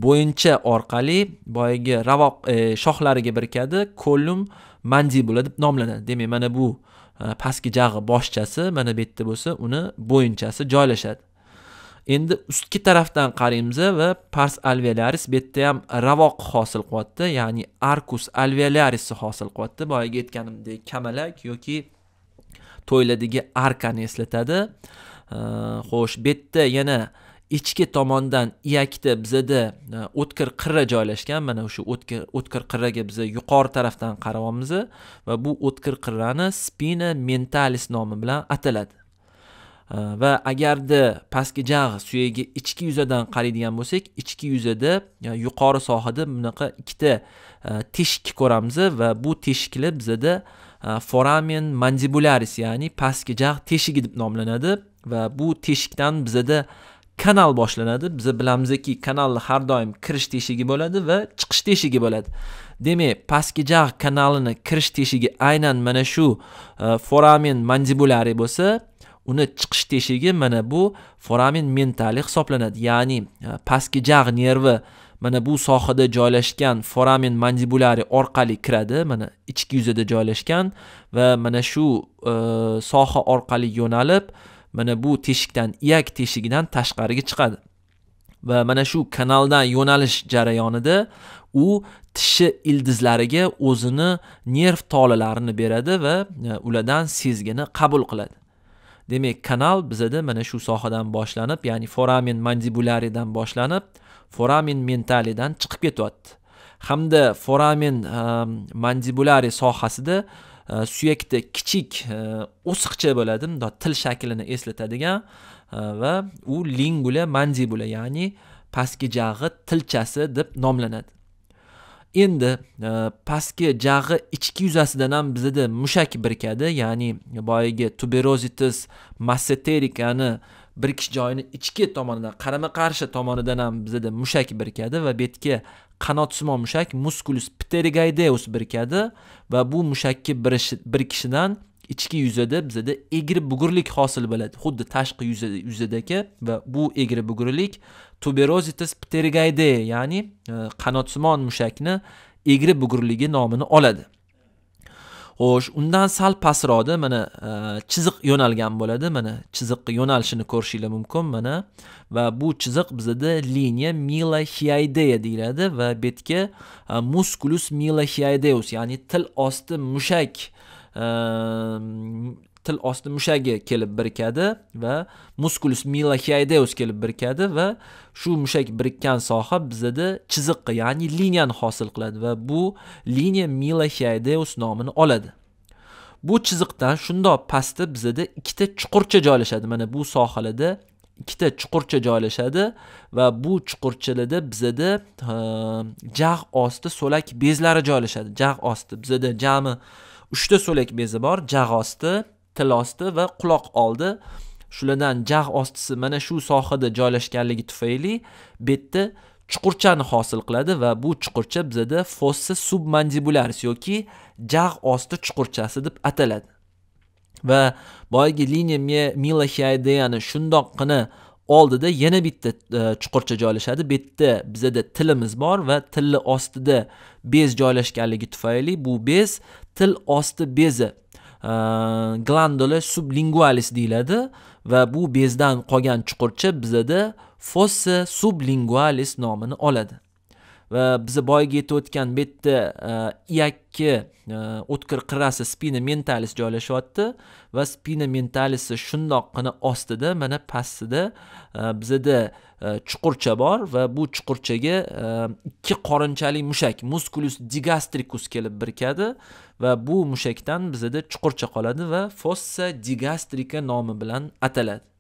bo'yincha orqali boyagi ravoq e, shoxlariga birikadi kollum mandi deb nomlanadi demak mana bu Э, pastki jag'i boshchasi mana bu yerda bo'lsa uni bo'yinchasi joylashadi endi ustki tarafdan qaraymiz va pars alveolaris bu yerda ham ravoq hosil qilyapti ya'ni arkus alveolarisni hosil qilyapti boyagi aytganimdek kamalak yoki to'yladagi arkani eslatadi xo'sh bu yerda yana ichki tomondan iyakda bizada e, o'tkir qirra joylashgan mana o'sha o'tkir o'tkir qirraga biza yuqori tarafdan qarayapmiz va bu o'tkir qirrani spina mentalis nomi bilan ataladi e, va agarda pastki jag' suyagi ichki yuzadan qaraydigan bo'lsak ichki yuzada e, yuqori sohada bunaqa ikkita teshik ko'ramiz va bu teshiklar bizada foramen mandibularis ya'ni pastki jag' teshigi deb nomlanadi va bu teshikdan bizada kanal boshlanadi biz bilamizki kanalni har doim kirish teshigi bo'ladi va chiqish teshigi bo'ladi demak pastki jag' kanalini kirish teshigi aynan mana shu e, foramen mandibulari bo'lsa uni chiqish teshigi mana bu foramen mentali hisoblanadi ya'ni e, pastki jag' nervi mana bu sohada joylashgan foramen mandibulari orqali kiradi mana ichki yuzida joylashgan va mana shu e, soha orqali yo'nalib mana bu teshikdan iyak teshigidan tashqariga chiqadi va mana shu kanaldan yo'nalish jarayonida u tishi ildizlariga o'zini nerv tolalarini beradi va e, ulardan sezgini qabul qiladi demak kanal bizada mana shu sohadan boshlanib ya'ni foramen mandibularidan boshlanib foramen mentalidan chiqib ketyapti hamda foramen e, mandibulari sohasida Э, suyakda kichik э, o'siqcha bo'ladi bundoq til shaklini eslatadigan e, va u lingula mandibula ya'ni pastki jag'i tilchasi deb nomlanadi endi e, pastki jag'i ichki yuzasidan ham bizada mushak birikadi ya'ni boyagi tuberozitis masseterikani birikish joyini ichki tomonidan qarama qarshi tomonidan ham bizada mushak birikadi va betga qanotsimon mushak musculus pterygoideus birikadi va bu mushakka birikishidan ichki yuzada bizada egri bugurlik hosil bo'ladi xuddi tashqi yuzadagi va bu egri bugurlik tuberozitis pterigayde ya'ni e, qanotsimon mushakni egri bugurligi nomini oladi xo'sh undan sal pastroqda mana e, chiziq yo'nalgan bo'ladi mana chiziqni yo'nalishini ko'rishinglar mumkin mana va bu chiziq bizada liniya milahiaydeya deyiladi va betga e, musculus milahiyaydeus ya'ni til osti mushak e, til osti mushagi kelib birikadi va musculus milahaydeus kelib birikadi va shu mushak birikkan soha bizada chiziqqa ya'ni liniyani hosil qiladi va bu liniya milahaydeus nomini oladi bu chiziqdan shundoq pastda bizada ikkita chuqurcha joylashadi mana bu sohalarda ikkita chuqurcha joylashadi va bu chuqurchalarda bizada jag' osti so'lak bezlari joylashadi jag' osti bizada jami uchta so'lak bezi bor jag' osti til osti va quloq oldi shulardan jag' ostisi mana shu sohada joylashganligi tufayli betda chuqurchani hosil qiladi va bu chuqurcha bizada fossa submandibularis yoki jag' osti chuqurchasi deb ataladi va boyagi liniya milahiaydeyani shundoqqina oldida yana bitta e, chuqurcha joylashadi bu yerda bizada tilimiz bor va tilni ostida bez joylashganligi tufayli bu bez til osti bezi glandula sublingualis deyiladi va bu bezdan qolgan chuqurcha bizada fossa sublingualis nomini oladi va bizni boyagi yetib o'tgan bu yerda iyakki e, e, o'tkir qirrasi spina mentalis joylashyapti va spina mentalisi shundoqqina ostida mana pastida e, bizada chuqurcha bor va bu chuqurchaga ikki qorinchali mushak musculus digastricus kelib birikadi va bu mushakdan bizada chuqurcha qoladi va fossa digastrica nomi bilan ataladi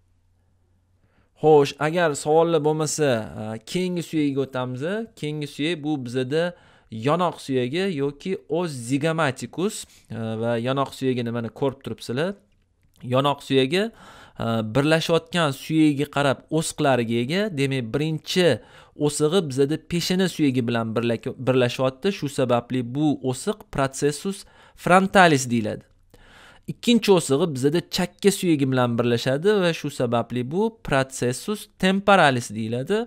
xo'sh agar savollar bo'lmasa e, keyingi suyakka o'tamiz keyingi suyak bu bizada yonoq suyagi yoki o'z zigomatikus e, va yonoq suyagi nimani ko'rib turibsizlar yonoq suyagi e, birlashayotgan suyakga qarab o'sqlariga ega demak birinchi o'sig'i bizada peshana suyagi bilan birlashyapti shu sababli bu o'siq protsessus frontalis deyiladi ikkinchi o'sig'i bizada chakka suyagi bilan birlashadi va shu sababli bu protsessus temporalis deyiladi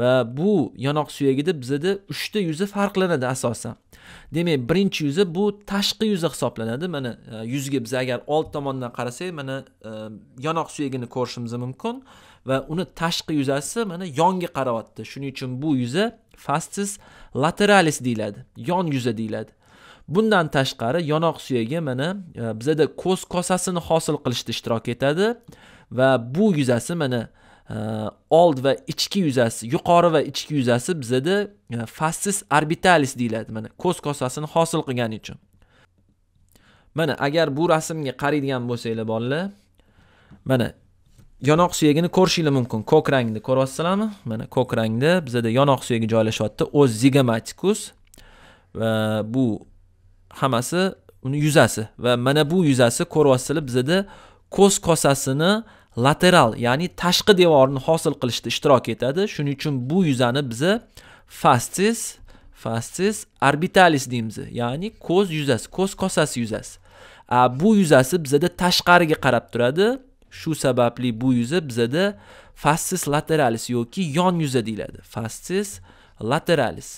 va bu yonoq suyagida bizada uchta yuzi farqlanadi asosan demak birinchi yuzi bu tashqi yuzi hisoblanadi mana e, yuzga biz agar old tomondan qarasak mana e, yonoq suyagini ko'rishimiz mumkin va uni tashqi yuzasi mana yonga qarayapti shuning uchun bu yuza fastis lateralis deyiladi yon yuza deyiladi bundan tashqari yonoq suyagi mana e, bizada ko'z kosasini hosil qilishda ishtirok etadi va bu yuzasi mana e, old va ichki yuzasi yuqori va ichki yuzasi bizada e, fassis orbitalis deyiladi mana ko'z kosasini hosil qilgani uchun mana agar bu rasmga qaraydigan bo'lsanglar bolalar mana yonoq suyagini ko'rishinglar mumkin ko'k rangni ko'ryapsizlarmi mana ko'k rangda bizada yonoq suyagi joylashyapti o'z zigomaticus va bu hammasi uni yuzasi va mana bu yuzasi ko'ryapsizlar bizada ko'z kosasini lateral ya'ni tashqi devorni hosil qilishda ishtirok etadi shuning uchun bu yuzani biza fastis fastis orbitalis deymiz ya'ni ko'z yuzasi ko'z kosasi yuzasi bu yuzasi bizada tashqariga qarab turadi shu sababli bu yuzi bizada fastis lateralis yoki yon yuza deyiladi fastis lateralis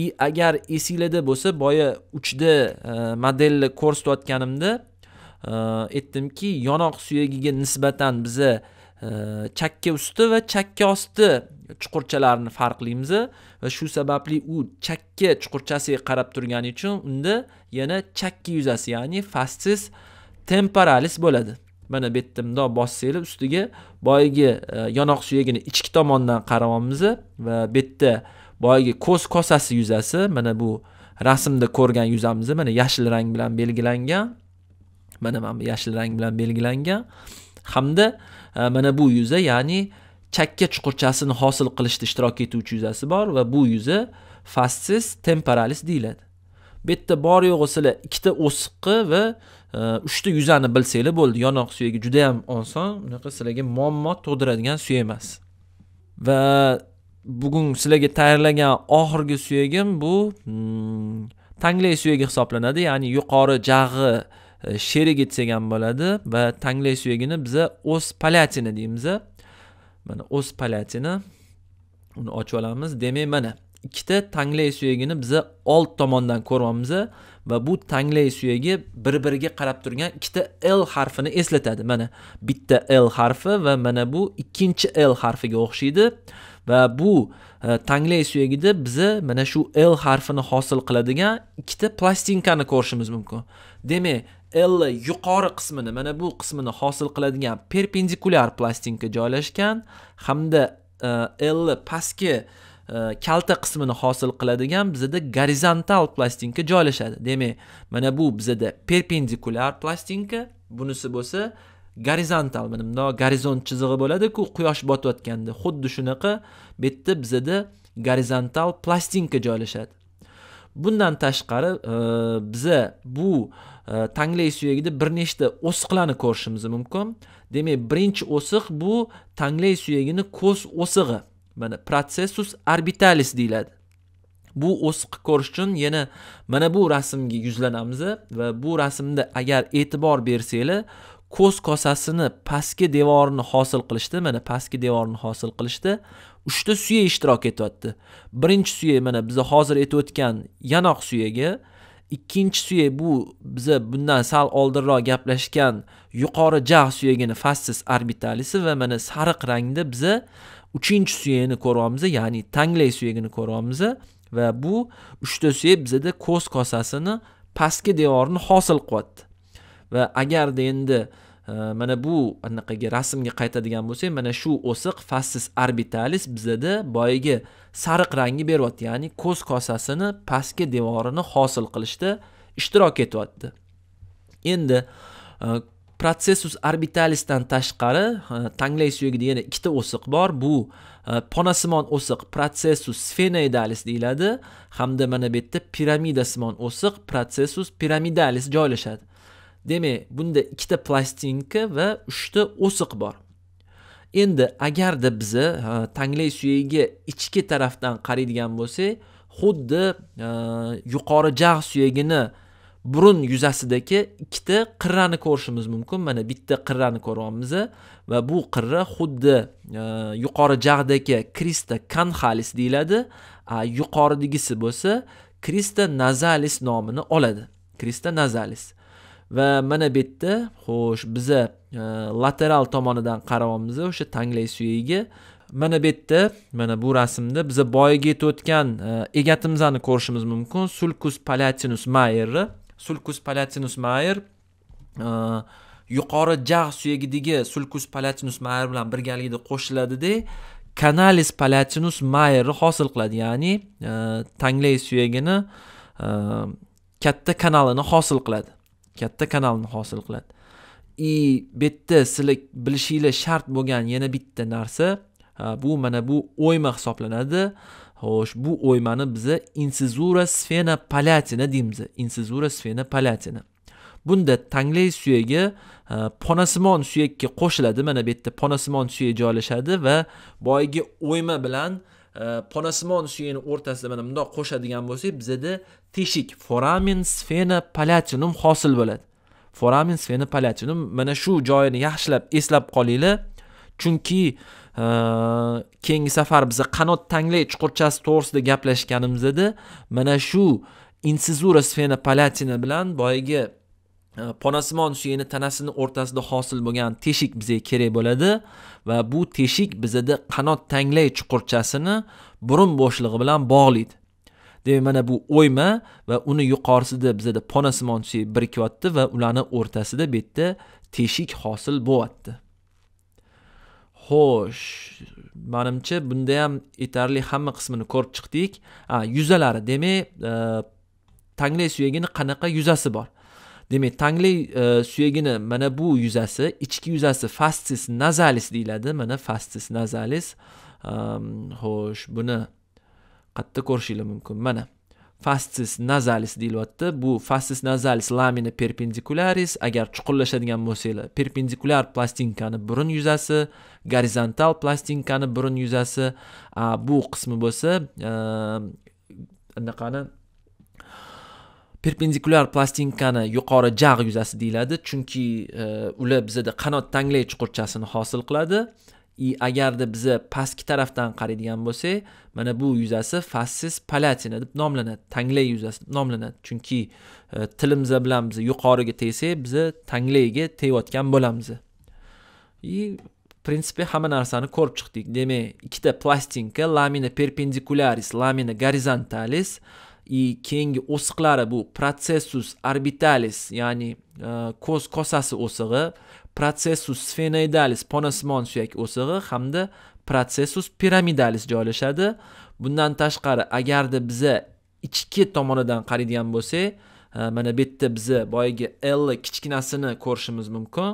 и agar esinglarda bo'lsa boya uchda e, modelni ko'rsatayotganimda e, aytdimki yonoq suyagiga nisbatan biza e, chakka usti va chakka osti chuqurchalarini farqlaymiz va shu sababli u chakka chuqurchasiga qarab turgani uchun unda yana chakka yuzasi ya'ni fastis temporalis bo'ladi mana bu yerda bundoq bossanglar ustiga boyagi yonoq suyagini ichki tomondan qarayapmiz va bu yerda boyagi ko'z kosasi yuzasi mana bu rasmda ko'rgan yuzamizni mana yashil rang bilan belgilangan mana mana bu yashil rang bilan belgilangan hamda e, mana bu yuza ya'ni chakka chuqurchasini hosil qilishda ishtirok etuvchi yuzasi bor va bu yuza fassis temporalis deyiladi bu yerda bor yo'g'i sizlar ikkita o'siqni va e, uchta yuzani bilsanglar bo'ldi yonoq suyagi juda yam oson bunaqa sizlarga muammo tug'diradigan suyak emas va bugun sizlarga tayyorlagan oxirgi suyagim bu hmm, tanglay suyagi hisoblanadi ya'ni yuqori jag'i e, sherigi desak bo'ladi va tanglay suyagini biza o'z palatini deymiz mana o'z palatini uni ochib olamiz demak mana ikkita tanglay suyagini biza old tomondan ko'ryapmiz va bu tanglay suyagi bir biriga qarab turgan ikkita l harfini eslatadi mana bitta l harfi va mana bu ikkinchi l harfiga o'xshaydi va bu e, tanglay suyagida biza mana shu l harfini hosil qiladigan ikkita plastinkani ko'rishimiz mumkin demak l yuqori qismini mana bu qismini hosil qiladigan perpendikulyar plastinka joylashgan hamda e, l pastki e, kalta qismini hosil qiladigan bizada gorizontal plastinka joylashadi demak mana bu bizada perpendikulyar plastinka bunisi bo'lsa gorizontal mana bundoq gorizont chizig'i bo'ladiku quyosh botayotganda xuddi shunaqa bu yerda bizada gorizontal plastinka joylashadi bundan tashqari e, biza bu e, tanglay suyagida bir nechta o'siqlarni ko'rishimiz mumkin demak birinchi o'siq bu tanglay suyagini ko'z o'sig'i mana protsessus orbitalis deyiladi bu o'siqni ko'rish uchun yana mana bu rasmga yuzlanamiz va bu rasmda agar e'tibor bersanglar ko'z kosasini pastki devorini hosil qilishdi mana pastki devorini hosil qilishdi uchta suya ishtirok etyapti birinchi suya mana biza hozir aytib o'tgan yanoq suyagi ikkinchi suyak bu biza bundan sal oldinroq gaplashgan yuqori jag' suyagini fassis orbitalisi va mana sariq rangda biza uchinchi suyagini ko'ryapmiz ya'ni tanglay suyagini ko'ryapmiz va bu uchta suyak bizada ko'z kosasini pastki devorni hosil qilyapti va agarda endi mana bu anaqaga rasmga qaytadigan bo'lsak mana shu o'siq fassis orbitalis bizada boyagi sariq rangni beryapti ya'ni ko'z kosasini pastki devorini hosil qilishda ishtirok etyapti endi e, protsessus orbitalisdan tashqari e, tanglay suyagida yana ikkita o'siq bor bu e, ponasimon o'siq protsessus sfenoidalis deyiladi hamda mana bu yerda piramidasimon o'siq protsessus piramidalis joylashadi demak bunda ikkita plastinka va uchta o'siq bor endi agarda biza tanglay suyagiga ichki tarafdan qaraydigan bo'lsak xuddi yuqori jag' suyagini burun yuzasidagi ikkita qirrani ko'rishimiz mumkin mana bitta qirrani ko'ryapmiz va bu qirra xuddi yuqori jag'dagi krista kanxalis deyiladi yuqoridagisi bo'lsa krista nazalis nomini oladi krista nazalis va mana bu yerda xo'sh biza e, lateral tomonidan qarayapmiz o'sha tanglay suyagiga mana bu yerda mana bu rasmda biza boyagi o'tgan e, egatimizani egatimizni ko'rishimiz mumkin sulkus palatinus mayerni sulkus palatinus mayer e, yuqori jag' suyagidagi sulkus palatinus mayer bilan birgalikda qo'shiladida kanalis palatinus mayerni hosil qiladi ya'ni tanglay suyagini katta kanalini hosil qiladi katta kanalni hosil qiladi и bu yerda sizlar bilishinglar shart bo'lgan yana bitta narsa bu mana bu o'yma hisoblanadi xo'sh bu o'ymani biza insizura sfena palatina deymiz insizura sfena palatina bunda tanglay suyagi ponasimon suyakka qo'shiladi mana bu yerda ponasimon suyak joylashadi va boyagi o'yma bilan ponasmon э, suyini o'rtasida mana bundoq qo'shadigan bo'lsak bizada teshik foramen sfena palatinum hosil bo'ladi foramen sfena palatinum mana shu joyini yaxshilab eslab qolinglar chunki e, keyingi safar biz qanot tanglay chuqurchasi to'g'risida gaplashganimizda mana shu insizura sfena palatina bilan boyagi Э, ponasimon suyini tanasini o'rtasida hosil bo'lgan teshik bizga kerak bo'ladi va bu teshik bizada qanot tanglay chuqurchasini burun bo'shlig'i bilan bog'laydi demak mana bu o'yma va uni yuqorisida bizada ponasimon suyi birikyapti va ularni o'rtasida bu yerda teshik hosil bo'lyapti xo'sh manimcha bunda ham yetarli hamma qismini ko'rib chiqdik a yuzalari demak e, tanglay suyagini qanaqa yuzasi bor demak tangli e, suyagini mana bu yuzasi ichki yuzasi fastis nazalis deyiladi mana fastis nazalis xo'sh um, buni qayerda ko'rishinglar mumkin mana fastis nazalis deyilyapti bu fastis nazalis lamina perpendikularis agar chuqurlashadigan bo'lsanglar perpendikulyar plastinkani burun yuzasi gorizontal plastinkani burun yuzasi bu qismi bo'lsa anaqani e, perpendikulyar plastinkani yuqori jag' yuzasi deyiladi chunki e, ular bizada qanot tanglay chuqurchasini hosil qiladi и agarda biza pastki tarafdan qaraydigan bo'lsak mana bu yuzasi fassis palatina deb nomlanadi tanglay yuzasi deb nomlanadi chunki e, tilimiz bilan biz yuqoriga tegsak biza tanglayga tegayotgan bo'lamiz и prinsipda hamma narsani ko'rib chiqdik demak ikkita plastinka lamina perpendicularis lamina gorizontalis и keyingi o'siqlari bu процессус orbitalis ya'ni кос e, kosasi o'sig'i процессус sfenoidalis ponasimon suyak o'sig'i hamda процессус пирамидалис joylashadi bundan tashqari agarda бізі ichki томонадан қаридиян bo'lsak e, mana bu yerda biza boyagi l kichkinasini ko'rishimiz mumkin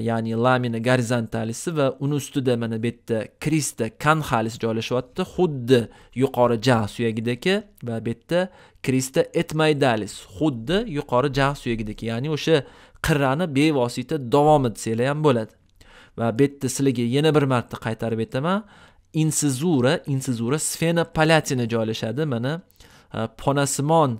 ya'ni lamina gorizontalisi va uni ustida mana bu yerda krista kanxalisi joylashyapti xuddi yuqori jag suyagidagi va bu yerda krista etmaydalis xuddi yuqori jag suyagidagi ya'ni o'sha qirrani bevosita davomi desanglar ham bo'ladi va bu yerda sizlarga yana bir marta qaytarib aytaman insizura insizura sfena palatina joylashadi mana e, ponasimon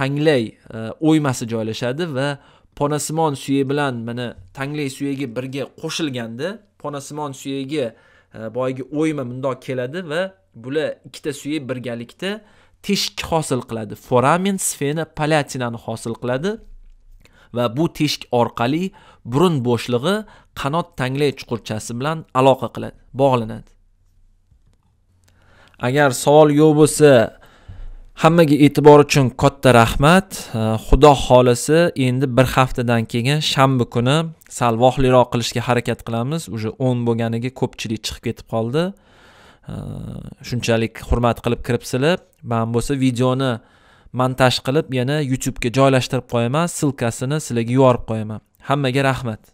tanglay e, o'ymasi joylashadi va ponasimon suyi bilan mana tanglay suyagi birga qo'shilganda ponasimon suyagi e, boyagi o'yma mundoq keladi va bular ikkita suyak birgalikda teshik hosil qiladi foramen sfena palatinani hosil qiladi va bu teshik orqali burun bo'shlig'i qanot tanglay chuqurchasi bilan aloqa qiladi bog'lanadi agar savol yo'q bo'lsa hammaga e'tibor uchun katta rahmat xudo xohlasa endi bir haftadan keyin shanba kuni sal vohliroq qilishga harakat qilamiz уже o'n bo'lganiga ko'pchilik chiqib ketib qoldi shunchalik hurmat qilib kiribsizlar man bo'lsa videoni montaj qilib yana youtubega joylashtirib qo'yaman ssilkasini sizlarga yuborib qo'yaman hammaga rahmat